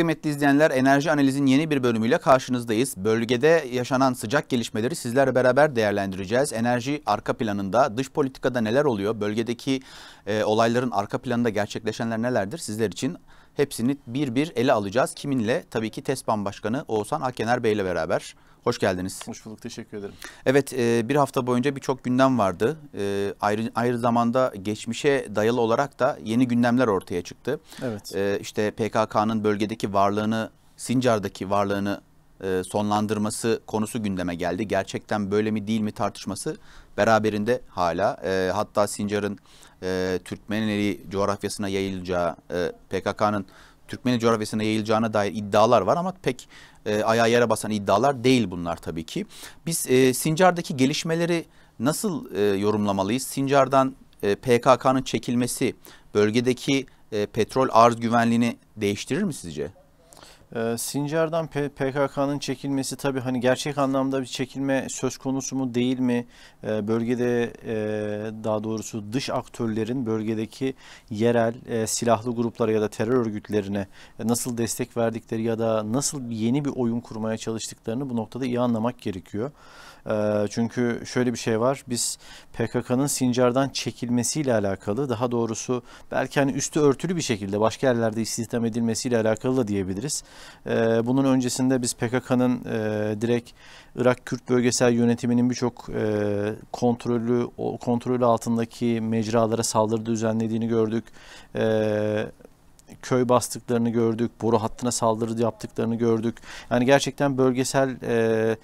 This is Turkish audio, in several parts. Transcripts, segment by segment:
kıymetli izleyenler Enerji Analiz'in yeni bir bölümüyle karşınızdayız. Bölgede yaşanan sıcak gelişmeleri sizlerle beraber değerlendireceğiz. Enerji arka planında, dış politikada neler oluyor? Bölgedeki e, olayların arka planında gerçekleşenler nelerdir? Sizler için hepsini bir bir ele alacağız. Kiminle? Tabii ki TESPAN Başkanı Oğuzhan Akener Bey ile beraber. Hoş geldiniz. Hoş bulduk, teşekkür ederim. Evet, e, bir hafta boyunca birçok gündem vardı. E, ayrı, ayrı zamanda geçmişe dayalı olarak da yeni gündemler ortaya çıktı. Evet. E, işte PKK'nın bölgedeki varlığını, Sincar'daki varlığını e, sonlandırması konusu gündeme geldi. Gerçekten böyle mi değil mi tartışması beraberinde hala. E, hatta Sincar'ın e, Türkmenleri coğrafyasına yayılacağı, e, PKK'nın Türkmeni coğrafyasına yayılacağına dair iddialar var ama pek e, ayağa yere basan iddialar değil bunlar tabii ki. Biz e, Sincar'daki gelişmeleri nasıl e, yorumlamalıyız? Sincar'dan e, PKK'nın çekilmesi bölgedeki e, petrol arz güvenliğini değiştirir mi sizce? E, Sincar'dan PKK'nın çekilmesi tabii hani gerçek anlamda bir çekilme söz konusu mu değil mi? E, bölgede e, daha doğrusu dış aktörlerin bölgedeki yerel e, silahlı gruplara ya da terör örgütlerine e, nasıl destek verdikleri ya da nasıl yeni bir oyun kurmaya çalıştıklarını bu noktada iyi anlamak gerekiyor. Ee, çünkü şöyle bir şey var. Biz PKK'nın Sincar'dan çekilmesiyle alakalı daha doğrusu belki hani üstü örtülü bir şekilde başka yerlerde istihdam edilmesiyle alakalı da diyebiliriz. Ee, bunun öncesinde biz PKK'nın e, direkt Irak Kürt bölgesel yönetiminin birçok e, kontrolü kontrolü altındaki mecralara saldırı düzenlediğini gördük ee, köy bastıklarını gördük, boru hattına saldırı yaptıklarını gördük. Yani gerçekten bölgesel e,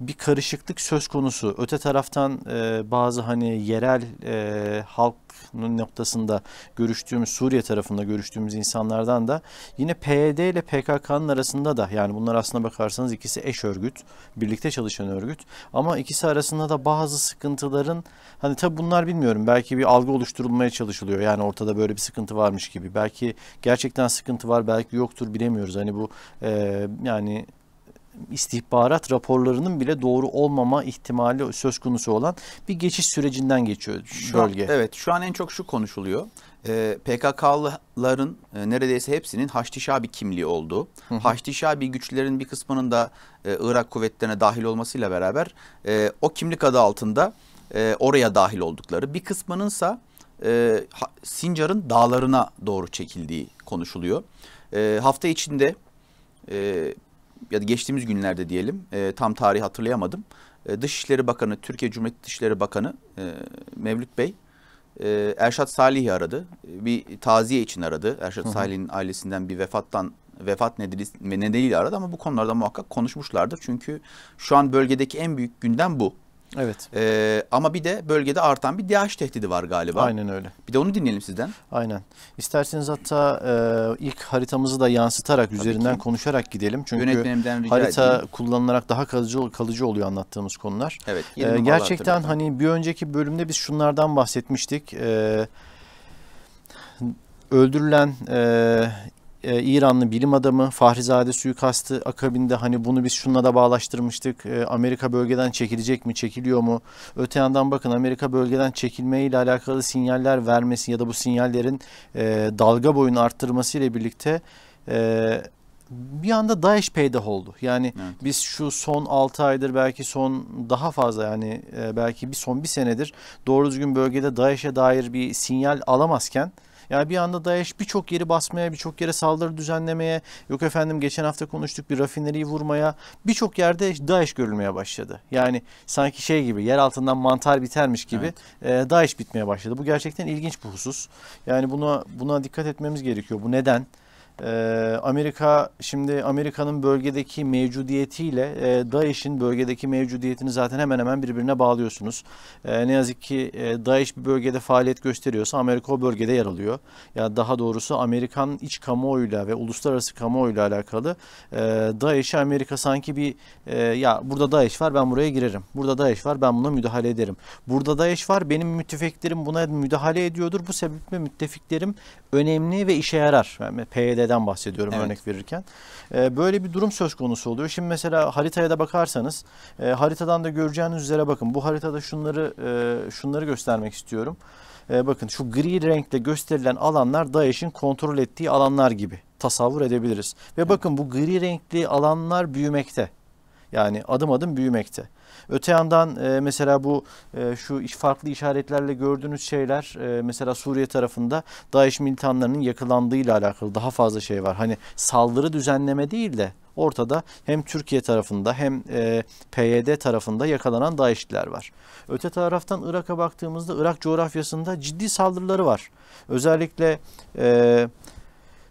bir karışıklık söz konusu. Öte taraftan e, bazı hani yerel e, halk noktasında görüştüğümüz Suriye tarafında görüştüğümüz insanlardan da yine PYD ile PKK'nın arasında da yani bunlar aslına bakarsanız ikisi eş örgüt, birlikte çalışan örgüt ama ikisi arasında da bazı sıkıntıların hani tabi bunlar bilmiyorum belki bir algı oluşturulmaya çalışılıyor yani ortada böyle bir sıkıntı varmış gibi belki gerçekten sıkıntı var belki yoktur bilemiyoruz hani bu e, yani istihbarat raporlarının bile doğru olmama ihtimali söz konusu olan bir geçiş sürecinden geçiyor şu bölge. An, evet şu an en çok şu konuşuluyor. E, ee, PKK'lıların e, neredeyse hepsinin Haçlı Şabi kimliği olduğu, hı hı. Haçlı Şabi güçlerin bir kısmının da e, Irak kuvvetlerine dahil olmasıyla beraber e, o kimlik adı altında e, oraya dahil oldukları, bir kısmınınsa e, Sincar'ın dağlarına doğru çekildiği konuşuluyor. E, hafta içinde e, ya da geçtiğimiz günlerde diyelim e, tam tarihi hatırlayamadım. E, Dışişleri Bakanı, Türkiye Cumhuriyeti Dışişleri Bakanı e, Mevlüt Bey e, Erşat Salih'i aradı. E, bir taziye için aradı. Erşat Salih'in ailesinden bir vefattan vefat nedeniyle aradı ama bu konularda muhakkak konuşmuşlardır. Çünkü şu an bölgedeki en büyük gündem bu. Evet. Ee, ama bir de bölgede artan bir DH tehdidi var galiba. Aynen öyle. Bir de onu dinleyelim sizden. Aynen. İsterseniz hatta e, ilk haritamızı da yansıtarak Tabii üzerinden ki. konuşarak gidelim. Çünkü harita edeyim. kullanılarak daha kalıcı kalıcı oluyor anlattığımız konular. Evet. E, gerçekten hani bir önceki bölümde biz şunlardan bahsetmiştik. E, öldürülen e, e, İranlı bilim adamı Fahrizade suikastı akabinde hani bunu biz şunla da bağlaştırmıştık. E, Amerika bölgeden çekilecek mi, çekiliyor mu? Öte yandan bakın Amerika bölgeden çekilmeyi ile alakalı sinyaller vermesi ya da bu sinyallerin e, dalga boyunu arttırması ile birlikte e, bir anda Daesh peydah oldu. Yani evet. biz şu son 6 aydır belki son daha fazla yani e, belki bir son bir senedir doğru düzgün bölgede Daesh'e dair bir sinyal alamazken yani bir anda DAEŞ birçok yeri basmaya, birçok yere saldırı düzenlemeye, yok efendim geçen hafta konuştuk bir rafineriyi vurmaya, birçok yerde DAEŞ görülmeye başladı. Yani sanki şey gibi yer altından mantar bitermiş gibi evet. e, DAEŞ bitmeye başladı. Bu gerçekten ilginç bir husus. Yani buna buna dikkat etmemiz gerekiyor. Bu neden? Ee, Amerika şimdi Amerika'nın bölgedeki mevcudiyetiyle e, DAEŞ'in bölgedeki mevcudiyetini zaten hemen hemen birbirine bağlıyorsunuz. Ee, ne yazık ki e, DAEŞ bir bölgede faaliyet gösteriyorsa Amerika o bölgede yer alıyor. Ya yani daha doğrusu Amerikan iç kamuoyuyla ve uluslararası kamuoyuyla alakalı e, DAEŞ'i Amerika sanki bir ya burada DAEŞ var ben buraya girerim. Burada DAEŞ var ben buna müdahale ederim. Burada DAEŞ var benim müttefiklerim buna müdahale ediyordur. Bu sebeple müttefiklerim önemli ve işe yarar. Yani PYD TL'den bahsediyorum evet. örnek verirken. Ee, böyle bir durum söz konusu oluyor. Şimdi mesela haritaya da bakarsanız e, haritadan da göreceğiniz üzere bakın bu haritada şunları e, şunları göstermek istiyorum. E, bakın şu gri renkle gösterilen alanlar DAEŞ'in kontrol ettiği alanlar gibi tasavvur edebiliriz. Ve bakın bu gri renkli alanlar büyümekte. Yani adım adım büyümekte. Öte yandan e, mesela bu e, şu iş, farklı işaretlerle gördüğünüz şeyler e, mesela Suriye tarafında DAEŞ militanlarının yakalandığıyla alakalı daha fazla şey var. Hani saldırı düzenleme değil de ortada hem Türkiye tarafında hem e, PYD tarafında yakalanan DAEŞ'liler var. Öte taraftan Irak'a baktığımızda Irak coğrafyasında ciddi saldırıları var. Özellikle e,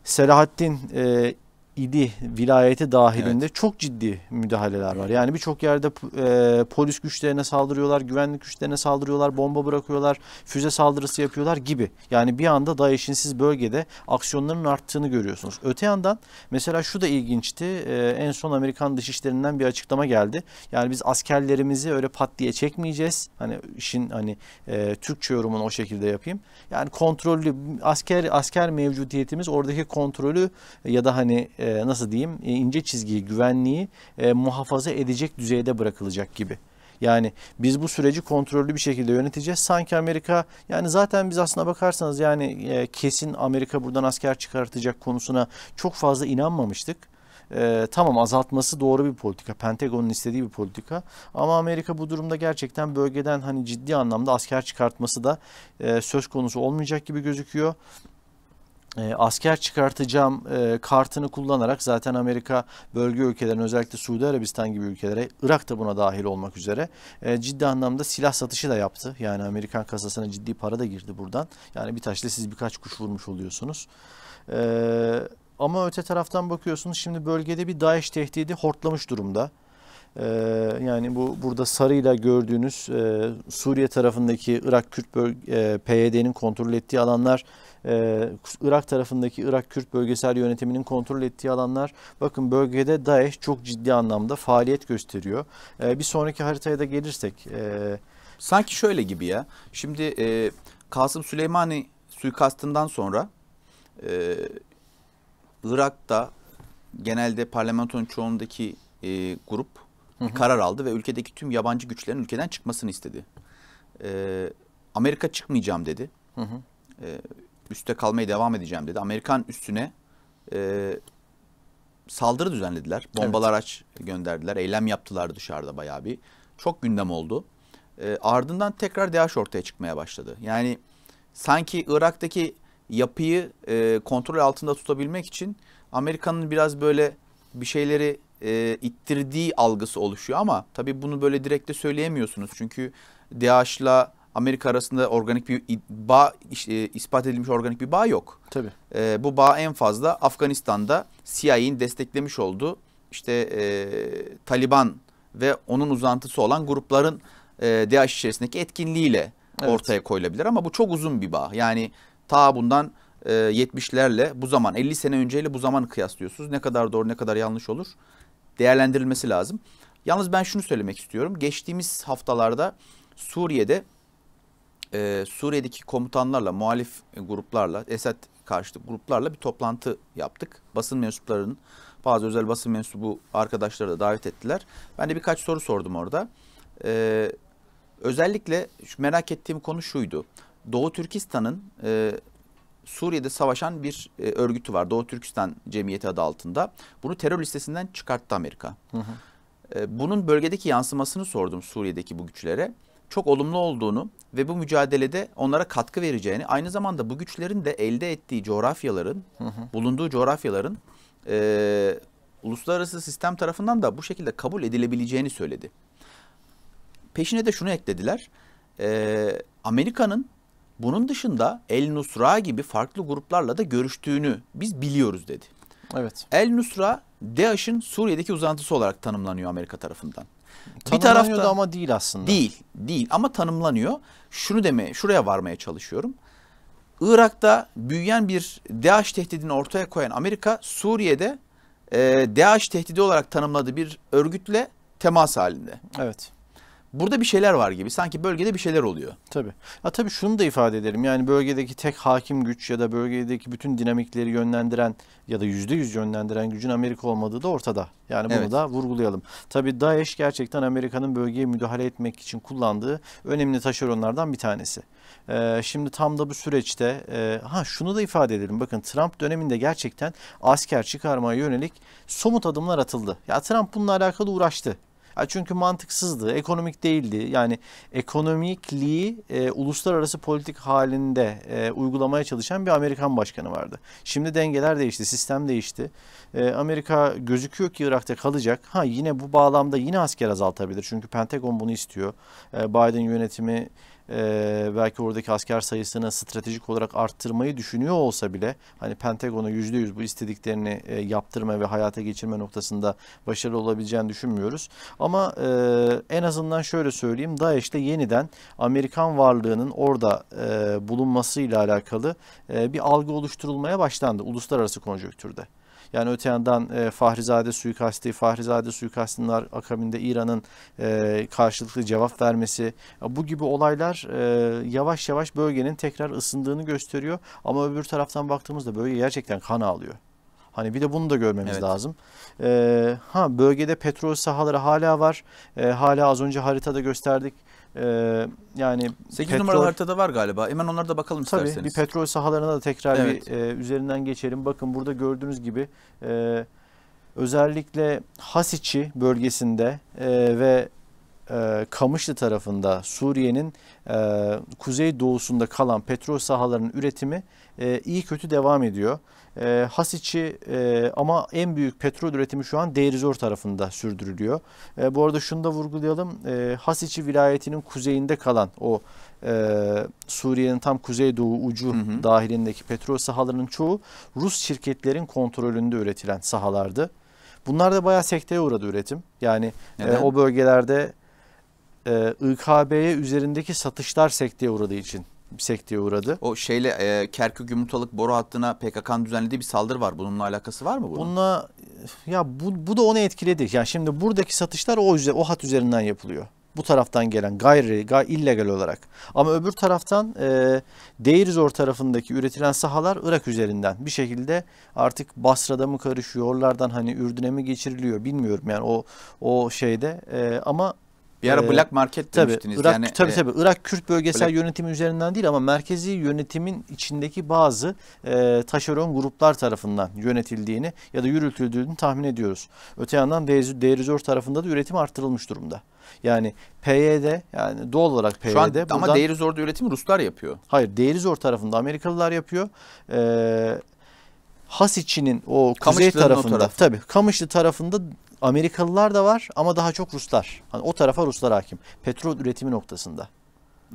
Selahaddin e, idi vilayeti dahilinde evet. çok ciddi müdahaleler var. Yani birçok yerde e, polis güçlerine saldırıyorlar, güvenlik güçlerine saldırıyorlar, bomba bırakıyorlar, füze saldırısı yapıyorlar gibi. Yani bir anda DAEŞ'in siz bölgede aksiyonlarının arttığını görüyorsunuz. Öte yandan mesela şu da ilginçti. E, en son Amerikan Dışişlerinden bir açıklama geldi. Yani biz askerlerimizi öyle pat diye çekmeyeceğiz. Hani işin hani e, Türkçe yorumunu o şekilde yapayım. Yani kontrollü asker asker mevcudiyetimiz oradaki kontrolü ya da hani e, e, nasıl diyeyim e, ince çizgiyi, güvenliği e, muhafaza edecek düzeyde bırakılacak gibi. Yani biz bu süreci kontrollü bir şekilde yöneteceğiz. Sanki Amerika yani zaten biz aslına bakarsanız yani e, kesin Amerika buradan asker çıkartacak konusuna çok fazla inanmamıştık. E, tamam azaltması doğru bir politika. Pentagon'un istediği bir politika. Ama Amerika bu durumda gerçekten bölgeden hani ciddi anlamda asker çıkartması da e, söz konusu olmayacak gibi gözüküyor e, asker çıkartacağım e, kartını kullanarak zaten Amerika bölge ülkelerine özellikle Suudi Arabistan gibi ülkelere Irak da buna dahil olmak üzere e, ciddi anlamda silah satışı da yaptı. Yani Amerikan kasasına ciddi para da girdi buradan. Yani bir taşla siz birkaç kuş vurmuş oluyorsunuz. E, ama öte taraftan bakıyorsunuz şimdi bölgede bir DAEŞ tehdidi hortlamış durumda. Ee, yani bu burada sarıyla gördüğünüz e, Suriye tarafındaki Irak Kürt bölge, PYD'nin kontrol ettiği alanlar, e, Irak tarafındaki Irak Kürt bölgesel yönetiminin kontrol ettiği alanlar. Bakın bölgede DAEŞ çok ciddi anlamda faaliyet gösteriyor. E, bir sonraki haritaya da gelirsek. E, Sanki şöyle gibi ya. Şimdi e, Kasım Süleymani suikastından sonra e, Irak'ta genelde parlamentonun çoğundaki e, grup hı karar aldı ve ülkedeki tüm yabancı güçlerin ülkeden çıkmasını istedi. E, Amerika çıkmayacağım dedi. Hı hı. E, üste kalmaya devam edeceğim dedi. Amerikan üstüne e, saldırı düzenlediler. bombalar evet. araç gönderdiler. Eylem yaptılar dışarıda bayağı bir. Çok gündem oldu. E, ardından tekrar DAEŞ ortaya çıkmaya başladı. Yani sanki Irak'taki yapıyı e, kontrol altında tutabilmek için Amerika'nın biraz böyle bir şeyleri e, ittirdiği algısı oluşuyor ama tabii bunu böyle direkt de söyleyemiyorsunuz. Çünkü DAEŞ'la Amerika arasında organik bir bağ e, ispat edilmiş organik bir bağ yok. Tabii. E, bu bağ en fazla Afganistan'da CIA'nin desteklemiş olduğu işte e, Taliban ve onun uzantısı olan grupların e, DAEŞ içerisindeki etkinliğiyle evet. ortaya koyulabilir ama bu çok uzun bir bağ. Yani ta bundan e, 70'lerle bu zaman 50 sene önceyle bu zaman kıyaslıyorsunuz. Ne kadar doğru ne kadar yanlış olur değerlendirilmesi lazım. Yalnız ben şunu söylemek istiyorum. Geçtiğimiz haftalarda Suriye'de e, Suriye'deki komutanlarla, muhalif gruplarla, Esed karşıtı gruplarla bir toplantı yaptık. Basın mensuplarının bazı özel basın mensubu arkadaşları da davet ettiler. Ben de birkaç soru sordum orada. Ee, özellikle şu merak ettiğim konu şuydu. Doğu Türkistan'ın e, Suriye'de savaşan bir e, örgütü var. Doğu Türkistan Cemiyeti adı altında. Bunu terör listesinden çıkarttı Amerika. Hı hı. E, bunun bölgedeki yansımasını sordum Suriye'deki bu güçlere. Çok olumlu olduğunu ve bu mücadelede onlara katkı vereceğini, aynı zamanda bu güçlerin de elde ettiği coğrafyaların, hı hı. bulunduğu coğrafyaların e, uluslararası sistem tarafından da bu şekilde kabul edilebileceğini söyledi. Peşine de şunu eklediler. E, Amerika'nın bunun dışında El Nusra gibi farklı gruplarla da görüştüğünü biz biliyoruz dedi. Evet. El Nusra DAEŞ'in Suriye'deki uzantısı olarak tanımlanıyor Amerika tarafından. Bir tarafta ama değil aslında. Değil, değil ama tanımlanıyor. Şunu demeye, şuraya varmaya çalışıyorum. Irak'ta büyüyen bir DAEŞ tehdidini ortaya koyan Amerika Suriye'de e, DAEŞ tehdidi olarak tanımladığı bir örgütle temas halinde. Evet burada bir şeyler var gibi. Sanki bölgede bir şeyler oluyor. Tabii. Ya tabii şunu da ifade ederim, Yani bölgedeki tek hakim güç ya da bölgedeki bütün dinamikleri yönlendiren ya da yüzde yüz yönlendiren gücün Amerika olmadığı da ortada. Yani bunu evet. da vurgulayalım. Tabii DAEŞ gerçekten Amerika'nın bölgeye müdahale etmek için kullandığı önemli taşeronlardan bir tanesi. Ee, şimdi tam da bu süreçte e, ha şunu da ifade edelim. Bakın Trump döneminde gerçekten asker çıkarmaya yönelik somut adımlar atıldı. Ya Trump bununla alakalı uğraştı. Ya çünkü mantıksızdı, ekonomik değildi. Yani ekonomikliği e, uluslararası politik halinde e, uygulamaya çalışan bir Amerikan başkanı vardı. Şimdi dengeler değişti, sistem değişti. E, Amerika gözüküyor ki Irak'ta kalacak. Ha yine bu bağlamda yine asker azaltabilir. Çünkü Pentagon bunu istiyor. E, Biden yönetimi e, belki oradaki asker sayısını stratejik olarak arttırmayı düşünüyor olsa bile hani Pentagon'a yüz bu istediklerini e, yaptırma ve hayata geçirme noktasında başarılı olabileceğini düşünmüyoruz. Ama e, en azından şöyle söyleyeyim DAEŞ'te yeniden Amerikan varlığının orada e, bulunmasıyla alakalı e, bir algı oluşturulmaya başlandı uluslararası konjonktürde. Yani öte yandan e, Fahrizade suikasti, Fahrizade suikastinin akabinde İran'ın e, karşılıklı cevap vermesi bu gibi olaylar e, yavaş yavaş bölgenin tekrar ısındığını gösteriyor. Ama öbür taraftan baktığımızda bölge gerçekten kan ağlıyor. Hani bir de bunu da görmemiz evet. lazım. Ee, ha bölgede petrol sahaları hala var. Ee, hala az önce haritada gösterdik. Ee, yani 8 petrol, numaralı haritada var galiba. Hemen onlara da bakalım tabii isterseniz. Tabii bir petrol sahalarına da tekrar evet. bir e, üzerinden geçelim. Bakın burada gördüğünüz gibi e, özellikle Hasiçi bölgesinde e, ve e, Kamışlı tarafında Suriye'nin e, kuzey doğusunda kalan petrol sahalarının üretimi e, iyi kötü devam ediyor. E, Hasiçi ama en büyük petrol üretimi şu an Deirizor tarafında sürdürülüyor. bu arada şunu da vurgulayalım. E, Hasiçi vilayetinin kuzeyinde kalan o Suriye'nin tam kuzey doğu ucu hı hı. dahilindeki petrol sahalarının çoğu Rus şirketlerin kontrolünde üretilen sahalardı. Bunlar da bayağı sekteye uğradı üretim. Yani e, o bölgelerde e, İKB'ye üzerindeki satışlar sekteye uğradığı için sekteye uğradı. O şeyle e, Kerkük Yumurtalık boru hattına PKK'nın düzenlediği bir saldırı var. Bununla alakası var mı bunun? Bununla e, ya bu, bu da onu etkiledi. Ya yani şimdi buradaki satışlar o o hat üzerinden yapılıyor. Bu taraftan gelen gayri, gayri illegal olarak. Ama öbür taraftan e, Deirizor tarafındaki üretilen sahalar Irak üzerinden. Bir şekilde artık Basra'da mı karışıyor, oralardan hani Ürdün'e mi geçiriliyor bilmiyorum yani o o şeyde. E, ama bir ara ee, Black Market demiştiniz. Tabii, Irak, yani, tabii, e, tabii. Irak Kürt bölgesel Black... yönetimi üzerinden değil ama merkezi yönetimin içindeki bazı e, taşeron gruplar tarafından yönetildiğini ya da yürütüldüğünü tahmin ediyoruz. Öte yandan Derizor tarafında da üretim arttırılmış durumda. Yani PYD yani doğal olarak PYD. Şu an, buradan, ama Derizor'da üretimi Ruslar yapıyor. Hayır Derizor tarafında Amerikalılar yapıyor. Ee, Hasiçi'nin o kuzey tarafında taraf. tabii Kamışlı tarafında Amerikalılar da var ama daha çok Ruslar. Hani o tarafa Ruslar hakim. Petrol üretimi noktasında.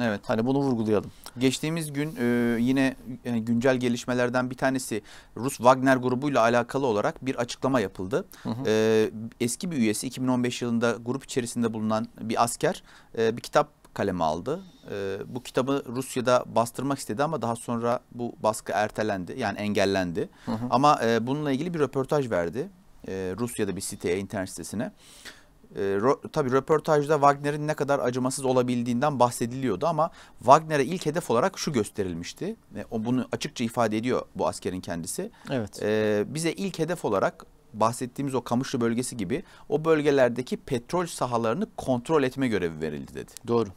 Evet. Hani bunu vurgulayalım. Geçtiğimiz gün e, yine e, güncel gelişmelerden bir tanesi Rus Wagner grubuyla alakalı olarak bir açıklama yapıldı. Hı hı. E, eski bir üyesi 2015 yılında grup içerisinde bulunan bir asker e, bir kitap kaleme aldı. E, bu kitabı Rusya'da bastırmak istedi ama daha sonra bu baskı ertelendi yani engellendi. Hı hı. Ama e, bununla ilgili bir röportaj verdi e, Rusya'da bir siteye, internet sitesine. E, ro- tabii röportajda Wagner'in ne kadar acımasız olabildiğinden bahsediliyordu ama Wagner'e ilk hedef olarak şu gösterilmişti. E, o bunu açıkça ifade ediyor bu askerin kendisi. Evet. E, bize ilk hedef olarak bahsettiğimiz o Kamışlı bölgesi gibi o bölgelerdeki petrol sahalarını kontrol etme görevi verildi dedi. Doğru.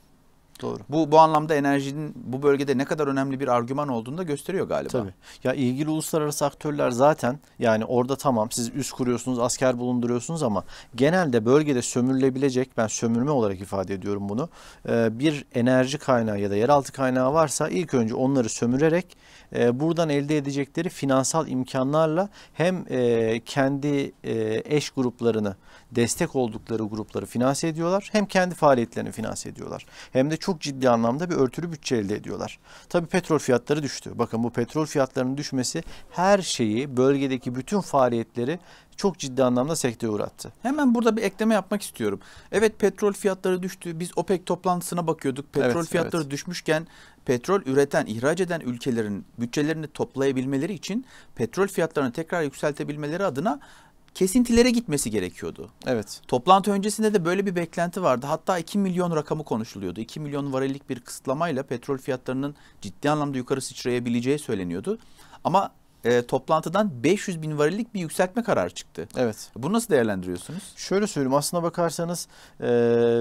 Doğru. Bu bu anlamda enerjinin bu bölgede ne kadar önemli bir argüman olduğunu da gösteriyor galiba. Tabii. Ya ilgili uluslararası aktörler zaten yani orada tamam siz üst kuruyorsunuz, asker bulunduruyorsunuz ama genelde bölgede sömürülebilecek ben sömürme olarak ifade ediyorum bunu. bir enerji kaynağı ya da yeraltı kaynağı varsa ilk önce onları sömürerek buradan elde edecekleri finansal imkanlarla hem kendi eş gruplarını destek oldukları grupları finanse ediyorlar. Hem kendi faaliyetlerini finanse ediyorlar. Hem de çok ciddi anlamda bir örtülü bütçe elde ediyorlar. Tabi petrol fiyatları düştü. Bakın bu petrol fiyatlarının düşmesi her şeyi bölgedeki bütün faaliyetleri çok ciddi anlamda sekteye uğrattı. Hemen burada bir ekleme yapmak istiyorum. Evet petrol fiyatları düştü. Biz OPEC toplantısına bakıyorduk. Petrol evet, fiyatları evet. düşmüşken petrol üreten, ihraç eden ülkelerin bütçelerini toplayabilmeleri için petrol fiyatlarını tekrar yükseltebilmeleri adına kesintilere gitmesi gerekiyordu. Evet. Toplantı öncesinde de böyle bir beklenti vardı. Hatta 2 milyon rakamı konuşuluyordu. 2 milyon varellik bir kısıtlamayla petrol fiyatlarının ciddi anlamda yukarı sıçrayabileceği söyleniyordu. Ama e, toplantıdan 500 bin varillik bir yükseltme kararı çıktı. Evet. Bunu nasıl değerlendiriyorsunuz? Şöyle söyleyeyim aslına bakarsanız e,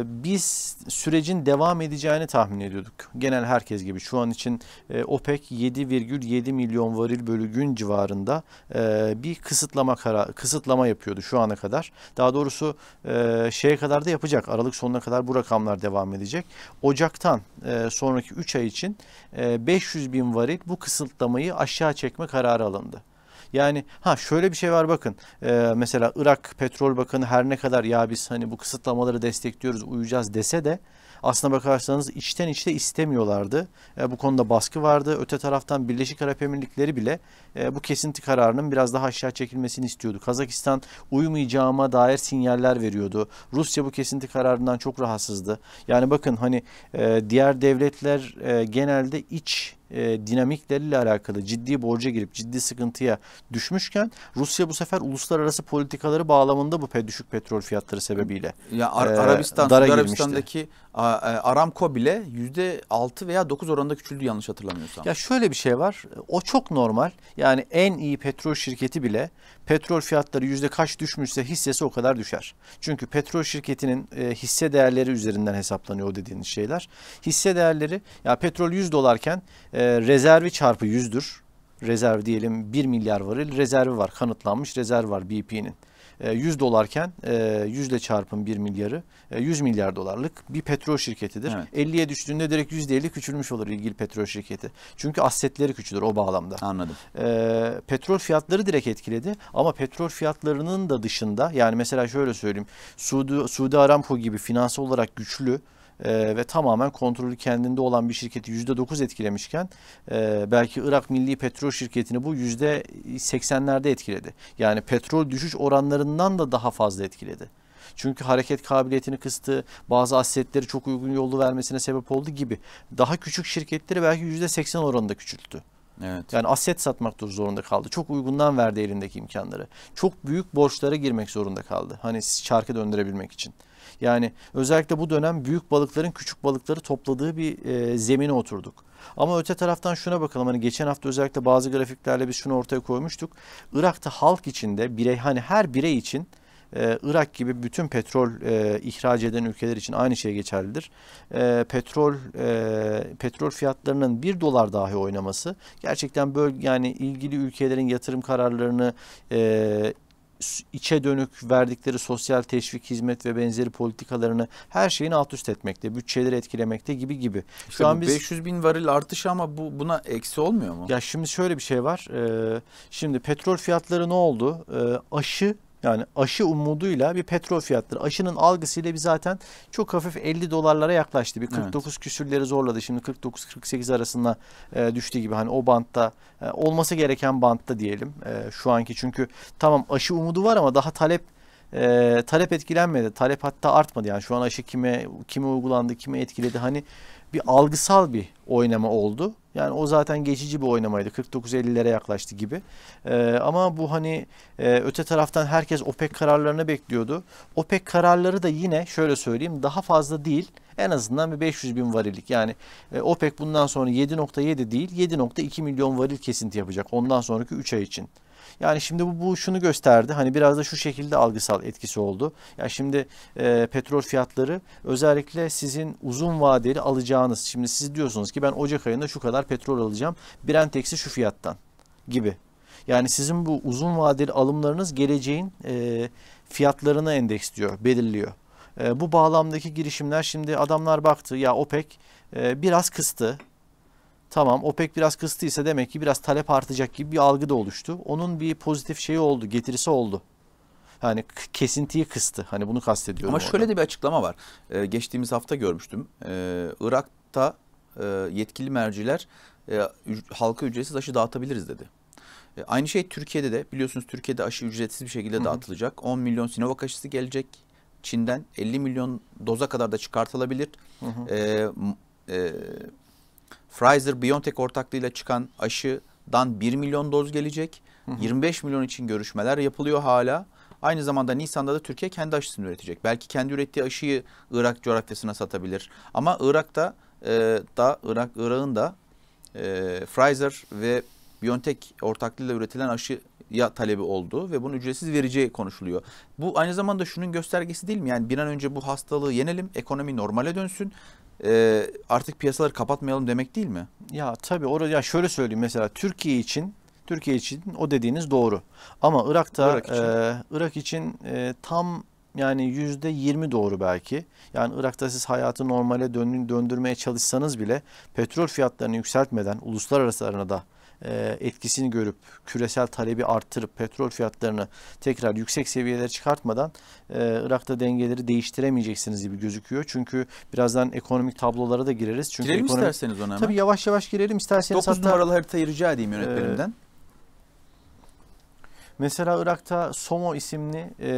biz sürecin devam edeceğini tahmin ediyorduk. Genel herkes gibi şu an için e, OPEC 7,7 milyon varil bölü gün civarında e, bir kısıtlama kara, kısıtlama yapıyordu şu ana kadar. Daha doğrusu e, şeye kadar da yapacak. Aralık sonuna kadar bu rakamlar devam edecek. Ocaktan e, sonraki 3 ay için e, 500 bin varil bu kısıtlamayı aşağı çekme kararı alındı. Yani ha şöyle bir şey var bakın e, mesela Irak Petrol Bakanı her ne kadar ya biz hani bu kısıtlamaları destekliyoruz uyuyacağız dese de aslına bakarsanız içten içte istemiyorlardı. E, bu konuda baskı vardı. Öte taraftan Birleşik Arap Emirlikleri bile e, bu kesinti kararının biraz daha aşağı çekilmesini istiyordu. Kazakistan uymayacağıma dair sinyaller veriyordu. Rusya bu kesinti kararından çok rahatsızdı. Yani bakın hani e, diğer devletler e, genelde iç e, dinamikleriyle alakalı ciddi borca girip ciddi sıkıntıya düşmüşken Rusya bu sefer uluslararası politikaları bağlamında bu düşük petrol fiyatları sebebiyle ya Ar e, Arabistan dara Arabistan'daki girmişti. E, Aramco bile yüzde altı veya dokuz oranında küçüldü yanlış hatırlamıyorsam. Ya şöyle bir şey var. O çok normal. Yani en iyi petrol şirketi bile petrol fiyatları yüzde kaç düşmüşse hissesi o kadar düşer. Çünkü petrol şirketinin e, hisse değerleri üzerinden hesaplanıyor o dediğiniz şeyler. Hisse değerleri ya petrol 100 dolarken e, rezervi çarpı 100'dür rezerv diyelim 1 milyar varil rezervi var kanıtlanmış rezerv var BP'nin. 100 e, dolarken 100 e, ile çarpın 1 milyarı 100 e, milyar dolarlık bir petrol şirketidir. Evet. 50'ye düştüğünde direkt %50 küçülmüş olur ilgili petrol şirketi. Çünkü asetleri küçülür o bağlamda. Anladım. petrol fiyatları direkt etkiledi ama petrol fiyatlarının da dışında yani mesela şöyle söyleyeyim. Suudi, Suudi Aramco gibi finansal olarak güçlü e, ve tamamen kontrolü kendinde olan bir şirketi %9 etkilemişken e, belki Irak Milli Petrol Şirketi'ni bu %80'lerde etkiledi. Yani petrol düşüş oranlarından da daha fazla etkiledi. Çünkü hareket kabiliyetini kıstı, bazı asetleri çok uygun yollu vermesine sebep oldu gibi. Daha küçük şirketleri belki %80 oranında küçülttü. Evet. Yani aset satmak zorunda kaldı. Çok uygundan verdi elindeki imkanları. Çok büyük borçlara girmek zorunda kaldı. Hani çarkı döndürebilmek için. Yani özellikle bu dönem büyük balıkların küçük balıkları topladığı bir e, zemine oturduk. Ama öte taraftan şuna bakalım hani geçen hafta özellikle bazı grafiklerle biz şunu ortaya koymuştuk. Irak'ta halk içinde birey hani her birey için e, Irak gibi bütün petrol e, ihraç eden ülkeler için aynı şey geçerlidir. E, petrol e, petrol fiyatlarının bir dolar dahi oynaması gerçekten böl yani ilgili ülkelerin yatırım kararlarını e, içe dönük verdikleri sosyal teşvik, hizmet ve benzeri politikalarını her şeyin alt üst etmekte, bütçeleri etkilemekte gibi gibi. İşte Şu an biz 500 bin varil artış ama bu buna eksi olmuyor mu? Ya şimdi şöyle bir şey var. Ee, şimdi petrol fiyatları ne oldu? Ee, aşı yani aşı umuduyla bir petrol fiyatları. Aşının algısıyla bir zaten çok hafif 50 dolarlara yaklaştı. Bir 49 evet. küsürleri zorladı. Şimdi 49-48 arasında e, düştü gibi. Hani o bantta e, olması gereken bantta diyelim e, şu anki. Çünkü tamam aşı umudu var ama daha talep e, talep etkilenmedi. Talep hatta artmadı. Yani şu an aşı kime kime uygulandı, kime etkiledi hani bir algısal bir oynama oldu. Yani o zaten geçici bir oynamaydı. 49-50'lere yaklaştı gibi. Ee, ama bu hani e, öte taraftan herkes OPEC kararlarını bekliyordu. OPEC kararları da yine şöyle söyleyeyim daha fazla değil. En azından bir 500 bin varillik. Yani e, OPEC bundan sonra 7.7 değil 7.2 milyon varil kesinti yapacak. Ondan sonraki 3 ay için. Yani şimdi bu, bu şunu gösterdi. Hani biraz da şu şekilde algısal etkisi oldu. Yani şimdi e, petrol fiyatları özellikle sizin uzun vadeli alacağınız. Şimdi siz diyorsunuz ki ben Ocak ayında şu kadar petrol alacağım. Brent eksi şu fiyattan gibi. Yani sizin bu uzun vadeli alımlarınız geleceğin e, fiyatlarına endeksliyor, belirliyor. E, bu bağlamdaki girişimler şimdi adamlar baktı ya OPEC e, biraz kıstı Tamam OPEC biraz kıstıysa demek ki biraz talep artacak gibi bir algı da oluştu. Onun bir pozitif şeyi oldu, getirisi oldu. Yani kesintiyi kıstı. Hani bunu kastediyorum. Ama şöyle de bir açıklama var. Ee, geçtiğimiz hafta görmüştüm. Ee, Irak'ta e, yetkili merciler e, halka ücretsiz aşı dağıtabiliriz dedi. E, aynı şey Türkiye'de de biliyorsunuz Türkiye'de aşı ücretsiz bir şekilde Hı-hı. dağıtılacak. 10 milyon Sinovac aşısı gelecek. Çin'den 50 milyon doza kadar da çıkartılabilir. Hı hı. Ee, e, e, Pfizer-BioNTech ortaklığıyla çıkan aşıdan 1 milyon doz gelecek. Hı hı. 25 milyon için görüşmeler yapılıyor hala. Aynı zamanda Nisan'da da Türkiye kendi aşısını üretecek. Belki kendi ürettiği aşıyı Irak coğrafyasına satabilir. Ama Irak'ta e, da Irak Irak'ın da e, Pfizer ve BioNTech ortaklığıyla üretilen aşı ya talebi oldu ve bunu ücretsiz vereceği konuşuluyor. Bu aynı zamanda şunun göstergesi değil mi? Yani bir an önce bu hastalığı yenelim, ekonomi normale dönsün e, artık piyasaları kapatmayalım demek değil mi? Ya tabii orada ya şöyle söyleyeyim mesela Türkiye için Türkiye için o dediğiniz doğru. Ama Irak'ta Irak için, e, Irak için e, tam yani yüzde yirmi doğru belki. Yani Irak'ta siz hayatı normale döndürmeye çalışsanız bile petrol fiyatlarını yükseltmeden uluslararası arenada da e, etkisini görüp küresel talebi arttırıp petrol fiyatlarını tekrar yüksek seviyelere çıkartmadan e, Irak'ta dengeleri değiştiremeyeceksiniz gibi gözüküyor. Çünkü birazdan ekonomik tablolara da gireriz. Çünkü girelim ekonomik... isterseniz ona hemen. Tabii yavaş yavaş girelim isterseniz. 9 hatta... numaralı haritayı rica edeyim yönetmenimden. Ee, Mesela Irak'ta Somo isimli e,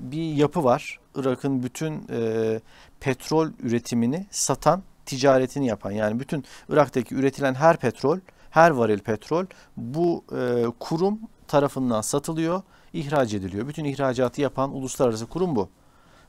bir yapı var. Irak'ın bütün e, petrol üretimini satan, ticaretini yapan yani bütün Irak'taki üretilen her petrol her varil petrol bu e, kurum tarafından satılıyor, ihraç ediliyor. Bütün ihracatı yapan uluslararası kurum bu.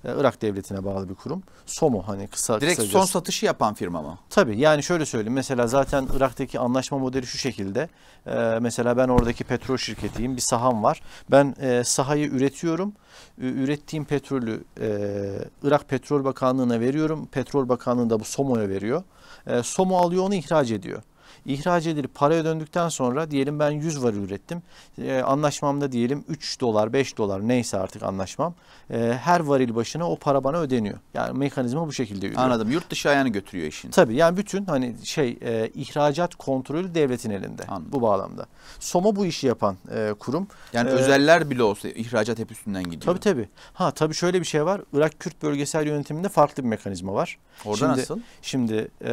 E, Irak devletine bağlı bir kurum. SOMO hani kısa Direkt kısacası. son satışı yapan firma mı? Tabii yani şöyle söyleyeyim. Mesela zaten Irak'taki anlaşma modeli şu şekilde. E, mesela ben oradaki petrol şirketiyim. Bir saham var. Ben e, sahayı üretiyorum. Ürettiğim petrolü e, Irak Petrol Bakanlığı'na veriyorum. Petrol Bakanlığı da bu SOMO'ya veriyor. E, SOMO alıyor onu ihraç ediyor. İhraç edilip paraya döndükten sonra diyelim ben 100 varil ürettim. E, anlaşmamda diyelim 3 dolar 5 dolar neyse artık anlaşmam. E, her varil başına o para bana ödeniyor. Yani mekanizma bu şekilde yürüyor. Anladım. Yurt dışı ayağını götürüyor işini. Tabii yani bütün hani şey e, ihracat kontrolü devletin elinde Anladım. bu bağlamda. Soma bu işi yapan e, kurum. Yani ee, özeller bile olsa ihracat hep üstünden gidiyor. Tabii tabii. Ha tabii şöyle bir şey var. Irak Kürt bölgesel yönetiminde farklı bir mekanizma var. Orada şimdi, nasıl? Şimdi e,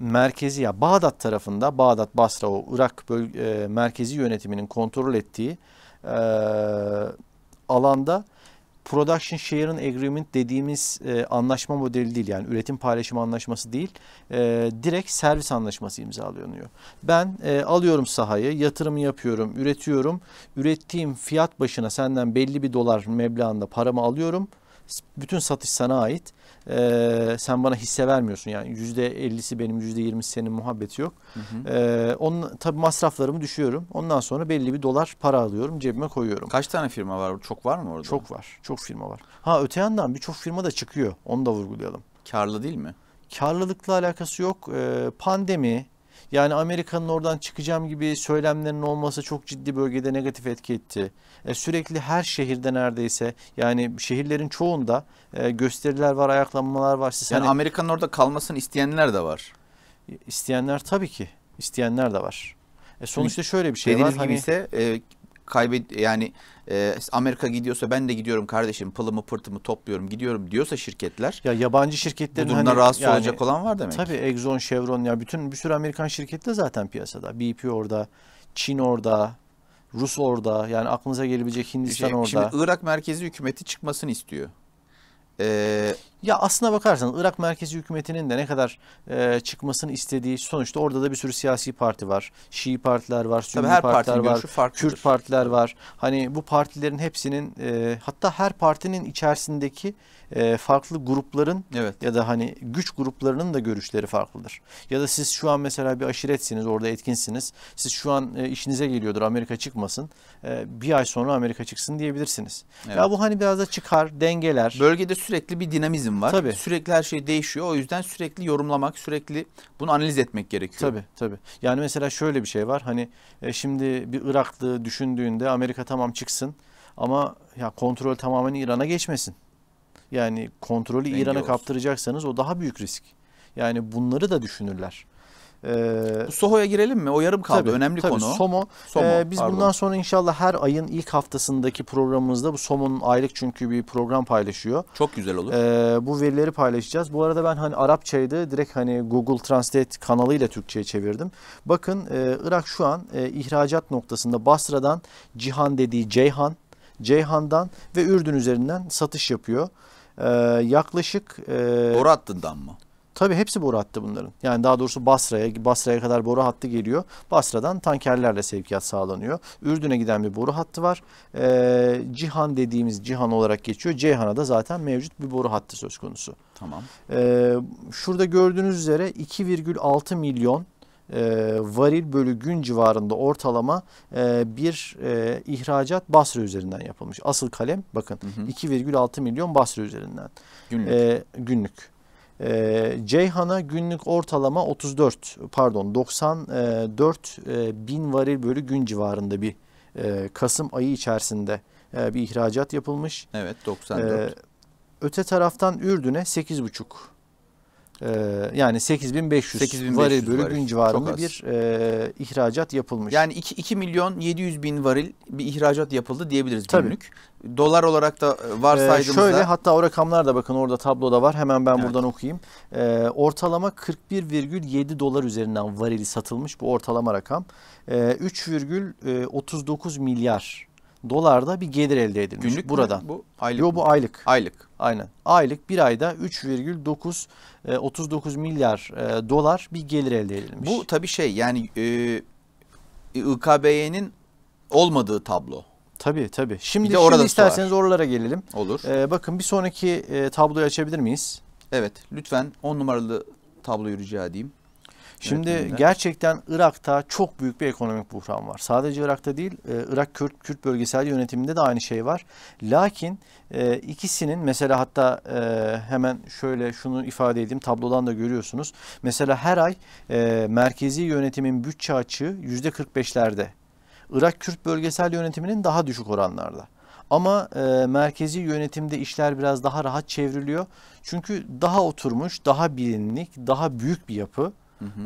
merkezi ya Bağdat tarafında Bağdat Basra o Irak bölge, e, merkezi yönetiminin kontrol ettiği e, alanda Production Sharing Agreement dediğimiz e, anlaşma modeli değil yani üretim paylaşımı anlaşması değil e, direkt servis anlaşması imzalanıyor. Ben e, alıyorum sahayı yatırımı yapıyorum üretiyorum ürettiğim fiyat başına senden belli bir dolar meblağında paramı alıyorum bütün satış sana ait e, sen bana hisse vermiyorsun yani yüzde %50'si benim yüzde %20'si senin muhabbeti yok. Hı hı. E, onun tabii masraflarımı düşüyorum. Ondan sonra belli bir dolar para alıyorum, cebime koyuyorum. Kaç tane firma var? Çok var mı orada? Çok var. Çok firma var. Ha öte yandan birçok firma da çıkıyor. Onu da vurgulayalım. Karlı değil mi? Karlılıkla alakası yok. E, pandemi, yani Amerika'nın oradan çıkacağım gibi söylemlerin olması çok ciddi bölgede negatif etki etti. E, sürekli her şehirde neredeyse yani şehirlerin çoğunda e, gösteriler var, ayaklanmalar var. Siz yani hani, Amerika'nın orada kalmasını isteyenler de var. İsteyenler tabii ki. isteyenler de var. E, sonuçta şöyle bir şey Dediğiniz var. Dediğiniz hani gibi hani, ise e, kaybet yani e, Amerika gidiyorsa ben de gidiyorum kardeşim pılımı pırtımı topluyorum gidiyorum diyorsa şirketler. Ya yabancı şirketlerin bu hani, rahatsız yani, olacak olan var demek. Tabii Exxon, Chevron ya bütün bir sürü Amerikan şirketi de zaten piyasada. BP orada, Çin orada, Rus orada yani aklınıza gelebilecek Hindistan şey, orada. Şimdi Irak merkezi hükümeti çıkmasını istiyor e, ya aslına bakarsanız Irak merkezi hükümetinin de ne kadar e, çıkmasını istediği sonuçta orada da bir sürü siyasi parti var. Şii partiler var, Sünni her partiler var, farklıdır. Kürt partiler var. Hani bu partilerin hepsinin e, hatta her partinin içerisindeki e, farklı grupların evet. ya da hani güç gruplarının da görüşleri farklıdır. Ya da siz şu an mesela bir aşiretsiniz orada etkinsiniz. Siz şu an e, işinize geliyordur Amerika çıkmasın. E, bir ay sonra Amerika çıksın diyebilirsiniz. Evet. Ya bu hani biraz da çıkar, dengeler. Bölgede sürekli bir dinamizm var. Tabii. Sürekli her şey değişiyor. O yüzden sürekli yorumlamak, sürekli bunu analiz etmek gerekiyor. Tabii tabii. Yani mesela şöyle bir şey var. Hani e, şimdi bir Iraklı düşündüğünde Amerika tamam çıksın ama ya kontrol tamamen İran'a geçmesin. Yani kontrolü Denge İran'a kaptıracaksanız o daha büyük risk. Yani bunları da düşünürler. Ee, Soho'ya girelim mi? O yarım kaldı. Tabii, Önemli tabii, konu. Somo. Somo ee, biz pardon. bundan sonra inşallah her ayın ilk haftasındaki programımızda bu Somo'nun aylık çünkü bir program paylaşıyor. Çok güzel olur. Ee, bu verileri paylaşacağız. Bu arada ben hani Arapçaydı. Direkt hani Google Translate kanalıyla Türkçe'ye çevirdim. Bakın e, Irak şu an e, ihracat noktasında Basra'dan Cihan dediği Ceyhan, Ceyhan'dan ve Ürdün üzerinden satış yapıyor. Ee, yaklaşık... E, boru hattından mı? Tabii hepsi boru hattı bunların. Yani daha doğrusu Basra'ya, Basra'ya kadar boru hattı geliyor. Basra'dan tankerlerle sevkiyat sağlanıyor. Ürdün'e giden bir boru hattı var. Ee, Cihan dediğimiz Cihan olarak geçiyor. Ceyhan'a da zaten mevcut bir boru hattı söz konusu. Tamam. Ee, şurada gördüğünüz üzere 2,6 milyon e, varil bölü gün civarında ortalama e, bir e, ihracat Basra üzerinden yapılmış. Asıl kalem bakın 2,6 milyon Basra üzerinden. Günlük. E, günlük. E, Ceyhan'a günlük ortalama 34 pardon 94 e, bin varil bölü gün civarında bir e, Kasım ayı içerisinde e, bir ihracat yapılmış. Evet 94. E, öte taraftan Ürdün'e 8,5 ee, yani 8500, 8500 varil bölü gün civarında bir e, ihracat yapılmış. Yani 2, 2 milyon 700 bin varil bir ihracat yapıldı diyebiliriz Tabii. günlük. Dolar olarak da e, varsaydığımızda. Ee, şöyle hatta o rakamlar da bakın orada tabloda var hemen ben evet. buradan okuyayım. Ee, ortalama 41,7 dolar üzerinden varili satılmış bu ortalama rakam. Ee, 3,39 milyar dolarda bir gelir elde edilmiş Günlük buradan. Bu aylık. Yo bu aylık. Aylık. Aynen. Aylık bir ayda 3,9 39 e, milyar e, dolar bir gelir elde edilmiş. Bu tabii şey yani e, İKB'nin olmadığı tablo. Tabii tabii. Şimdi, bir de şimdi isterseniz var. oralara gelelim. Olur. Ee, bakın bir sonraki e, tabloyu açabilir miyiz? Evet. Lütfen 10 numaralı tabloyu rica edeyim. Şimdi yönetiminde. gerçekten Irak'ta çok büyük bir ekonomik buhran var. Sadece Irak'ta değil, e, Irak Kürt, Kürt bölgesel yönetiminde de aynı şey var. Lakin e, ikisinin mesela hatta e, hemen şöyle şunu ifade edeyim tablodan da görüyorsunuz. Mesela her ay e, merkezi yönetimin bütçe açığı yüzde %45'lerde. Irak Kürt bölgesel yönetiminin daha düşük oranlarda. Ama e, merkezi yönetimde işler biraz daha rahat çevriliyor. Çünkü daha oturmuş, daha bilinlik, daha büyük bir yapı